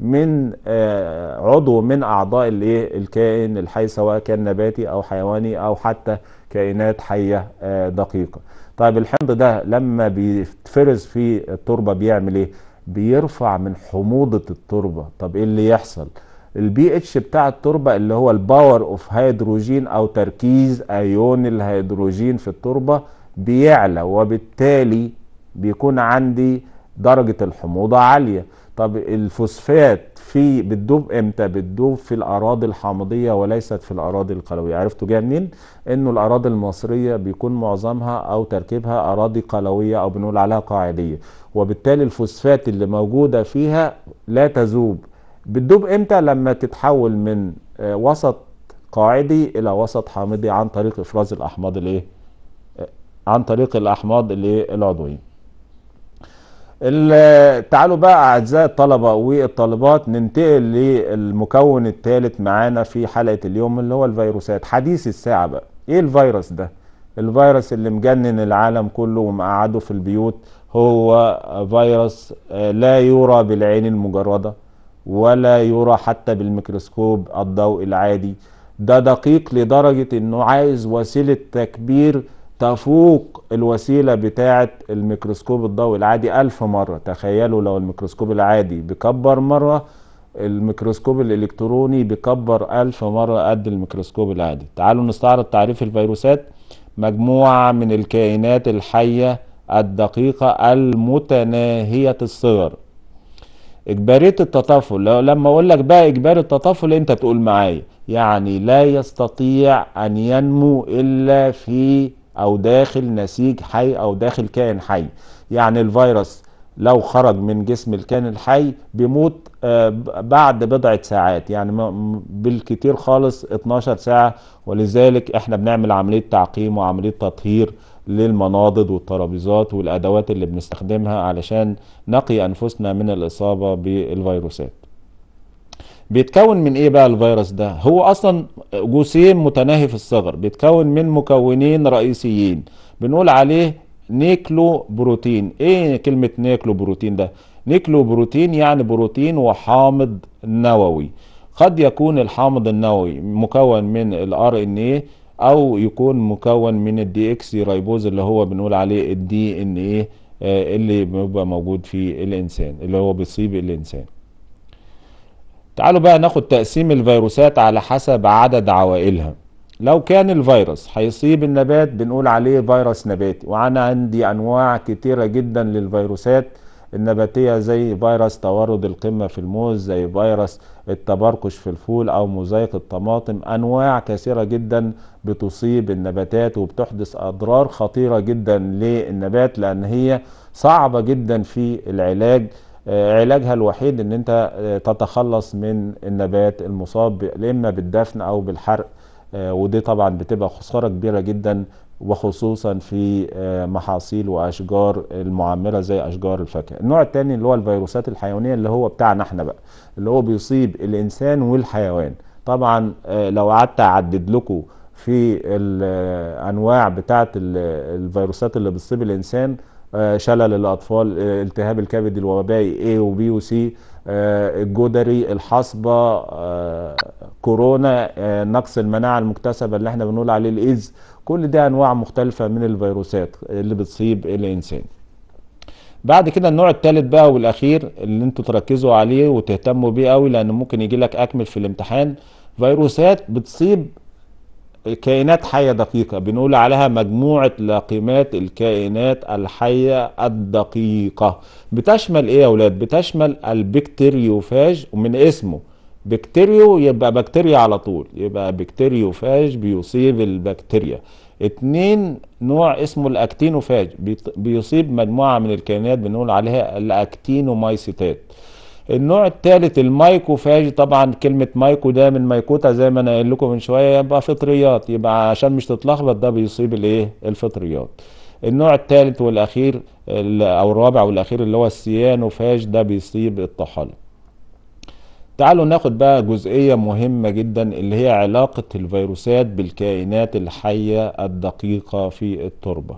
من آه، عضو من اعضاء الايه الكائن الحي سواء كان نباتي او حيواني او حتى كائنات حيه آه، دقيقه طيب الحمض ده لما بيتفرز في التربه بيعمل ايه بيرفع من حموضه التربه طب ايه اللي يحصل البي اتش بتاع التربه اللي هو الباور اوف هيدروجين او تركيز ايون الهيدروجين في التربه بيعلى وبالتالي بيكون عندي درجه الحموضه عاليه طب الفوسفات في بتدوب امتى بتدوب في الاراضي الحامضيه وليست في الاراضي القلويه عرفتوا جايه منين انه الاراضي المصريه بيكون معظمها او تركيبها اراضي قلويه او بنقول عليها قاعديه وبالتالي الفوسفات اللي موجوده فيها لا تذوب بتدوب امتى لما تتحول من آه، وسط قاعدي الى وسط حامضي عن طريق افراز الاحماض الايه آه، عن طريق الاحماض الايه؟ العضويه تعالوا بقى اعزائي الطلبه والطالبات ننتقل للمكون الثالث معانا في حلقه اليوم اللي هو الفيروسات حديث الساعه بقى ايه الفيروس ده الفيروس اللي مجنن العالم كله ومقعده في البيوت هو فيروس آه، لا يرى بالعين المجرده ولا يرى حتى بالميكروسكوب الضوء العادي ده دقيق لدرجه انه عايز وسيله تكبير تفوق الوسيلة بتاعة الميكروسكوب الضوئي العادي ألف مرة تخيلوا لو الميكروسكوب العادي بيكبر مرة الميكروسكوب الإلكتروني بيكبر ألف مرة قد الميكروسكوب العادي تعالوا نستعرض تعريف الفيروسات مجموعة من الكائنات الحية الدقيقة المتناهية الصغر إجبارية التطفل لما أقول لك بقى إجباري التطفل أنت تقول معايا يعني لا يستطيع أن ينمو إلا في او داخل نسيج حي او داخل كائن حي يعني الفيروس لو خرج من جسم الكائن الحي بيموت آه، بعد بضعة ساعات يعني بالكتير خالص 12 ساعة ولذلك احنا بنعمل عملية تعقيم وعملية تطهير للمناضد والترابيزات والادوات اللي بنستخدمها علشان نقي انفسنا من الاصابة بالفيروسات بيتكون من ايه بقى الفيروس ده هو اصلا جسيم متناهي في الصغر بيتكون من مكونين رئيسيين بنقول عليه نيكلو بروتين ايه كلمة نيكلو بروتين ده نيكلو بروتين يعني بروتين وحامض نووي قد يكون الحامض النووي مكون من الار ان ايه او يكون مكون من الدي اكس رايبوز اللي هو بنقول عليه الدي ان ايه اللي بيبقى موجود في الانسان اللي هو بيصيب الانسان تعالوا بقى ناخد تقسيم الفيروسات على حسب عدد عوائلها لو كان الفيروس هيصيب النبات بنقول عليه فيروس نباتي وانا عندي انواع كتيرة جدا للفيروسات النباتية زي فيروس تورد القمة في الموز زي فيروس التبركش في الفول او موزايق الطماطم انواع كثيرة جدا بتصيب النباتات وبتحدث اضرار خطيرة جدا للنبات لان هي صعبة جدا في العلاج علاجها الوحيد ان انت آه، تتخلص من النبات المصاب اما بالدفن او بالحرق آه، ودي طبعا بتبقى خساره كبيره جدا وخصوصا في آه، محاصيل واشجار المعمره زي اشجار الفاكهه. النوع الثاني اللي هو الفيروسات الحيوانيه اللي هو بتاعنا احنا بقى اللي هو بيصيب الانسان والحيوان. طبعا لو قعدت اعدد لكم في الانواع بتاعت الفيروسات اللي بتصيب الانسان آه، شلل الاطفال آه، التهاب الكبد الوبائي A وB وC آه، الجدري الحصبه كورونا نقص المناعه المكتسبه اللي احنا بنقول عليه الايدز كل ده انواع مختلفه من الفيروسات اللي بتصيب الانسان بعد كده النوع الثالث بقى والاخير اللي انتوا تركزوا عليه وتهتموا بيه قوي لان ممكن يجي لك اكمل في الامتحان فيروسات بتصيب كائنات حية دقيقة بنقول عليها مجموعة لقيمات الكائنات الحية الدقيقة بتشمل ايه يا اولاد بتشمل البكتيريوفاج ومن اسمه بكتيريو يبقى بكتيريا على طول يبقى بكتيريوفاج بيصيب البكتيريا اتنين نوع اسمه الاكتينوفاج بيصيب مجموعة من الكائنات بنقول عليها الاكتينومايسيتات النوع الثالث المايكوفاج طبعا كلمه مايكو ده من مايكوتا زي ما انا قايل لكم من شويه يبقى فطريات يبقى عشان مش تتلخبط ده بيصيب الايه الفطريات النوع الثالث والاخير او الرابع والاخير اللي هو السيانوفاج ده بيصيب الطحالب تعالوا ناخد بقى جزئية مهمة جدا اللي هي علاقة الفيروسات بالكائنات الحية الدقيقة في التربة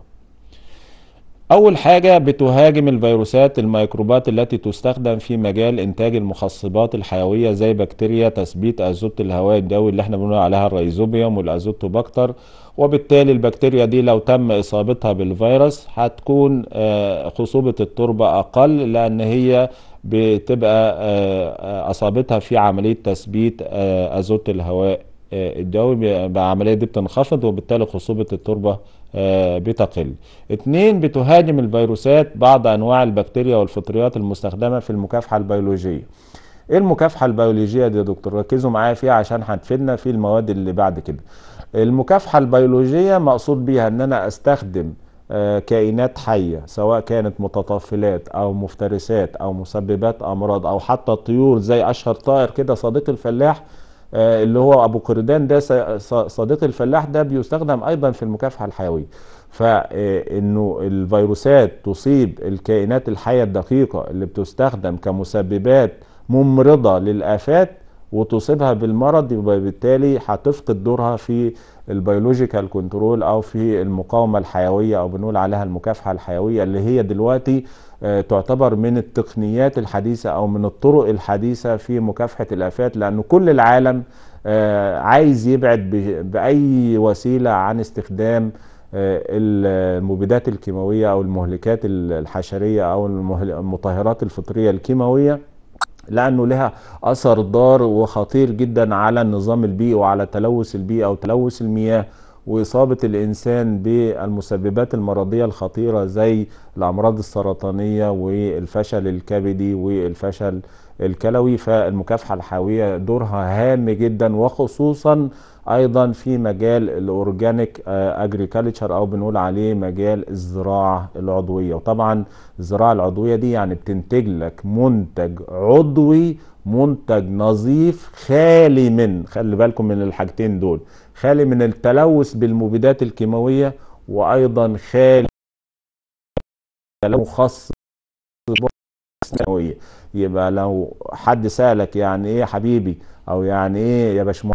أول حاجة بتهاجم الفيروسات الميكروبات التي تستخدم في مجال إنتاج المخصبات الحيوية زي بكتيريا تثبيت أزوت الهواء الجوي اللي احنا بنقول عليها الريزوبيوم والأزوتوباكتر وبالتالي البكتيريا دي لو تم إصابتها بالفيروس هتكون آه، خصوبة التربة أقل لأن هي بتبقى آه، أصابتها في عملية تثبيت آه، أزوت الهواء الجوي العملية دي بتنخفض وبالتالي خصوبة التربة آه، بتقل اثنين بتهاجم الفيروسات بعض انواع البكتيريا والفطريات المستخدمة في المكافحة البيولوجية ايه المكافحة البيولوجية دي يا دكتور ركزوا معايا فيها عشان هتفيدنا في المواد اللي بعد كده المكافحة البيولوجية مقصود بيها ان انا استخدم آه، كائنات حية سواء كانت متطفلات او مفترسات او مسببات امراض او حتى طيور زي اشهر طائر كده صديق الفلاح آه، اللي هو ابو قردان ده صديق الفلاح ده بيستخدم ايضا في المكافحه الحيويه فانه آه، الفيروسات تصيب الكائنات الحيه الدقيقه اللي بتستخدم كمسببات ممرضه للافات وتصيبها بالمرض وبالتالي هتفقد دورها في البيولوجيكال كنترول او في المقاومه الحيويه او بنقول عليها المكافحه الحيويه اللي هي دلوقتي آه، تعتبر من التقنيات الحديثة أو من الطرق الحديثة في مكافحة الآفات لأن كل العالم آه، عايز يبعد بأي وسيلة عن استخدام آه، المبيدات الكيماوية أو المهلكات الحشرية أو المطهرات الفطرية الكيماوية لأنه لها أثر ضار وخطير جدا على النظام البيئي وعلى تلوث البيئة أو تلوث المياه واصابه الانسان بالمسببات المرضيه الخطيره زي الامراض السرطانيه والفشل الكبدي والفشل الكلوي فالمكافحه الحيويه دورها هام جدا وخصوصا ايضا في مجال الاورجانيك اجريكالتشر او بنقول عليه مجال الزراعه العضويه وطبعا الزراعه العضويه دي يعني بتنتج لك منتج عضوي منتج نظيف خالي من خلي بالكم من الحاجتين دول خالي من التلوث بالمبيدات الكيماوية وأيضا خالي تلوث خاص الثانويه يبقى لو حد سالك يعني ايه يا حبيبي او يعني ايه يا باشمهندس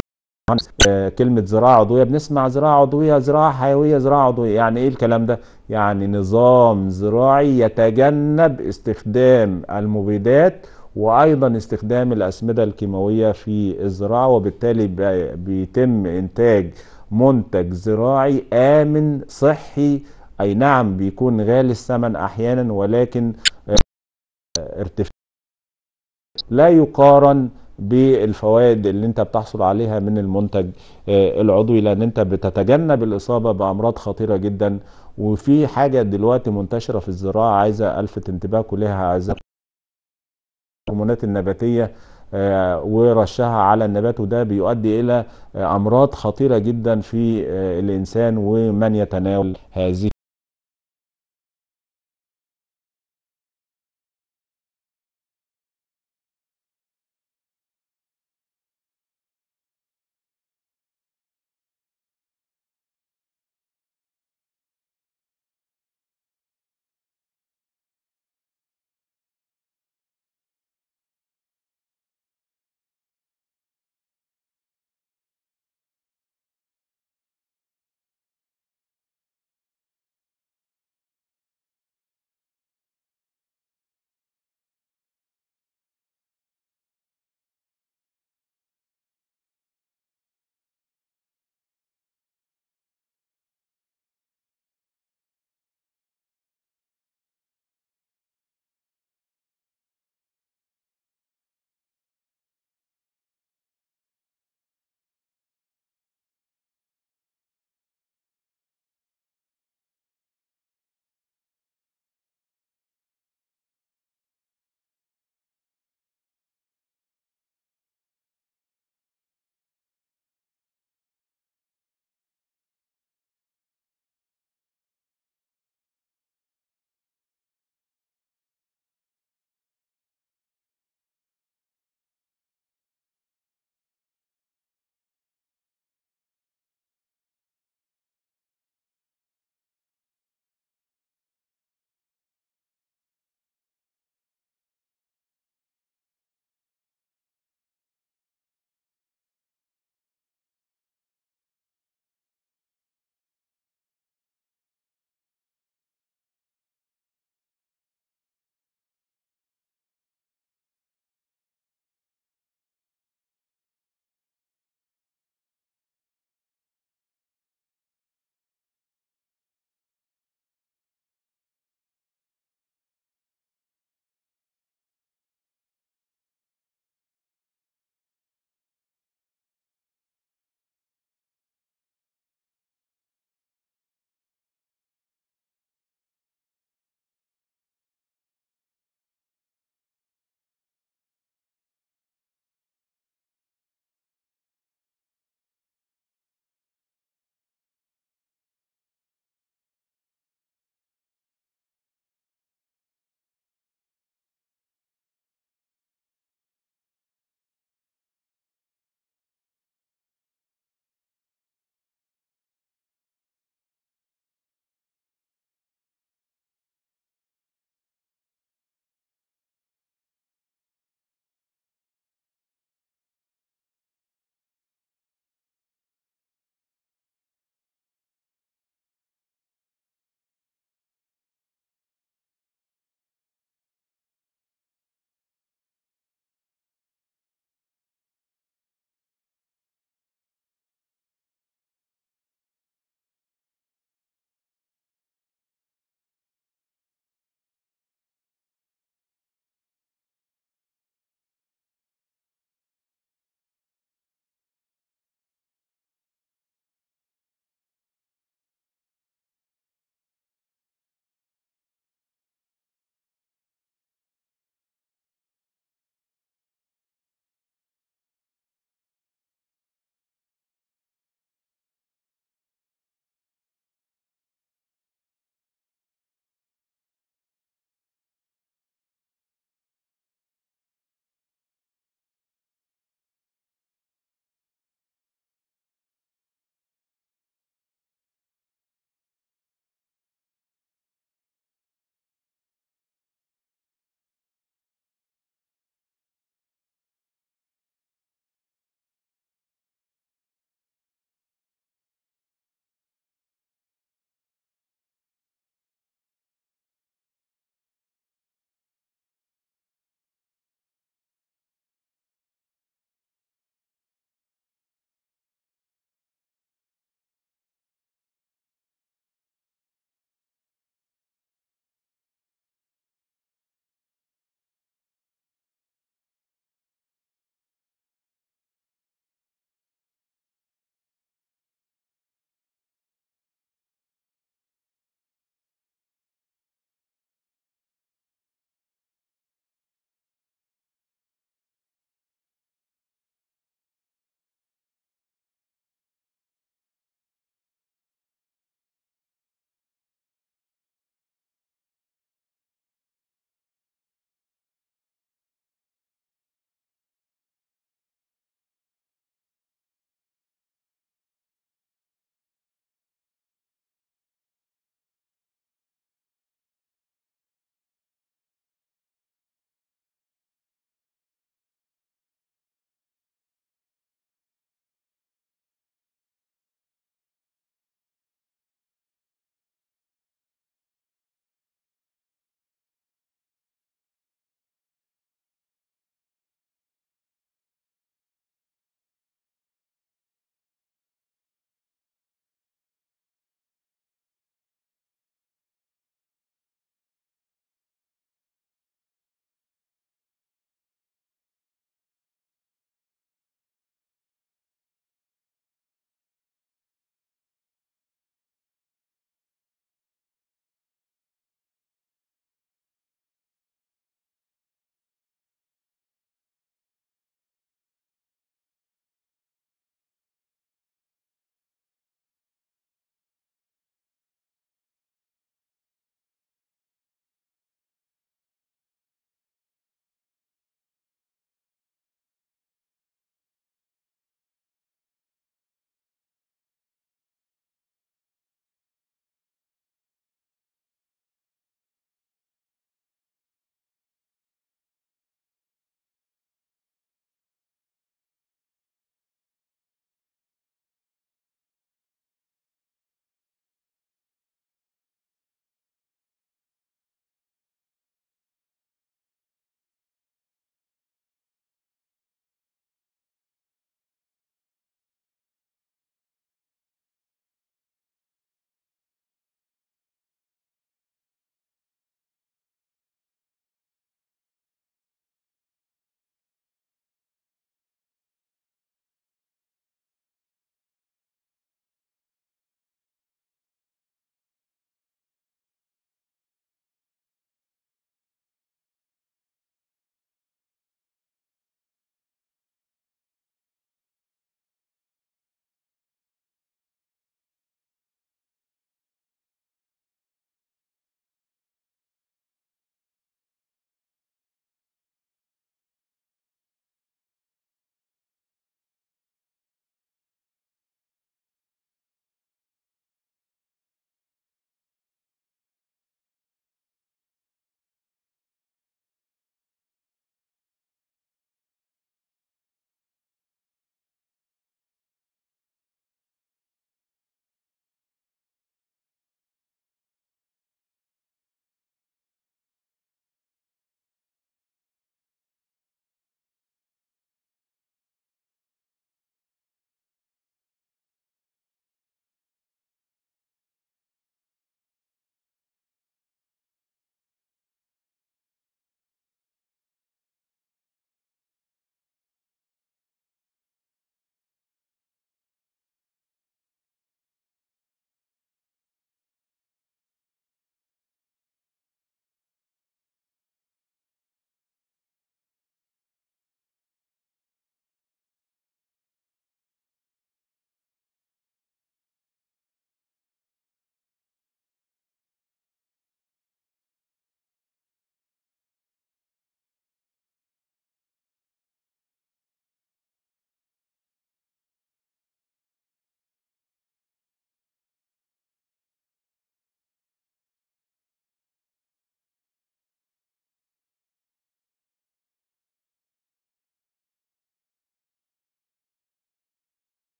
آه، كلمه زراعه عضويه بنسمع زراعه عضويه زراعه حيويه زراعه عضويه يعني ايه الكلام ده يعني نظام زراعي يتجنب استخدام المبيدات وايضا استخدام الاسمده الكيماويه في الزراعه وبالتالي بيتم انتاج منتج زراعي امن صحي اي نعم بيكون غالي الثمن احيانا ولكن آه، ارتفاع لا يقارن بالفوائد اللي انت بتحصل عليها من المنتج آه، العضوي لان انت بتتجنب الاصابه بامراض خطيره جدا وفي حاجه دلوقتي منتشره في الزراعه عايزه الفت انتباهكم ليها اعزائي الهرمونات النباتية آه، ورشها على النبات وده بيؤدي إلى آه، أمراض خطيرة جدا في آه، الإنسان ومن يتناول هذه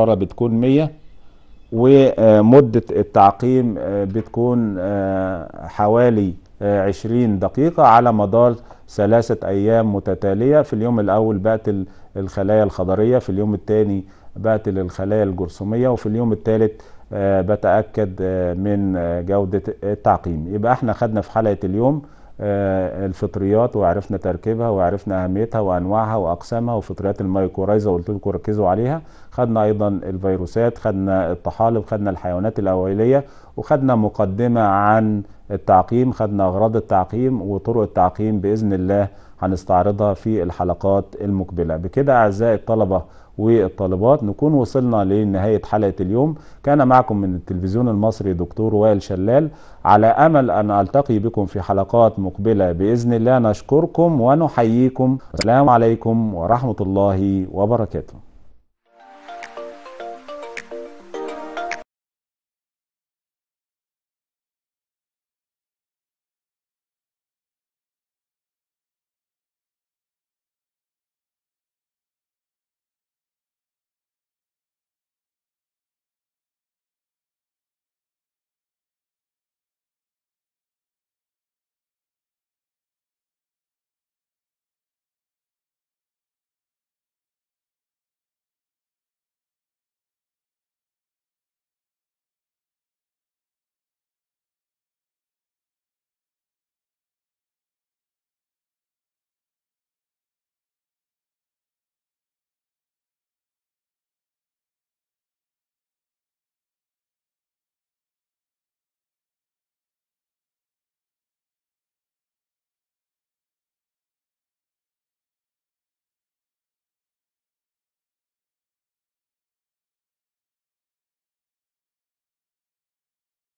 المرة بتكون 100 ومدة التعقيم آه، بتكون آه، حوالي 20 آه، دقيقة على مدار ثلاثة أيام متتالية في اليوم الأول بقتل الخلايا الخضرية في اليوم الثاني بقتل الخلايا الجرثومية وفي اليوم الثالث بتأكد من جودة التعقيم يبقى احنا خدنا في حلقة اليوم آه، الفطريات وعرفنا تركيبها وعرفنا اهميتها وانواعها واقسامها وفطريات المايكورايزا قلت لكم ركزوا عليها خدنا ايضا الفيروسات خدنا الطحالب خدنا الحيوانات الاوليه وخدنا مقدمه عن التعقيم خدنا اغراض التعقيم وطرق التعقيم باذن الله هنستعرضها في الحلقات المقبله بكده اعزائي الطلبه والطالبات نكون وصلنا لنهاية حلقة اليوم كان معكم من التلفزيون المصري دكتور وائل شلال على أمل أن ألتقي بكم في حلقات مقبلة بإذن الله نشكركم ونحييكم السلام عليكم ورحمة الله وبركاته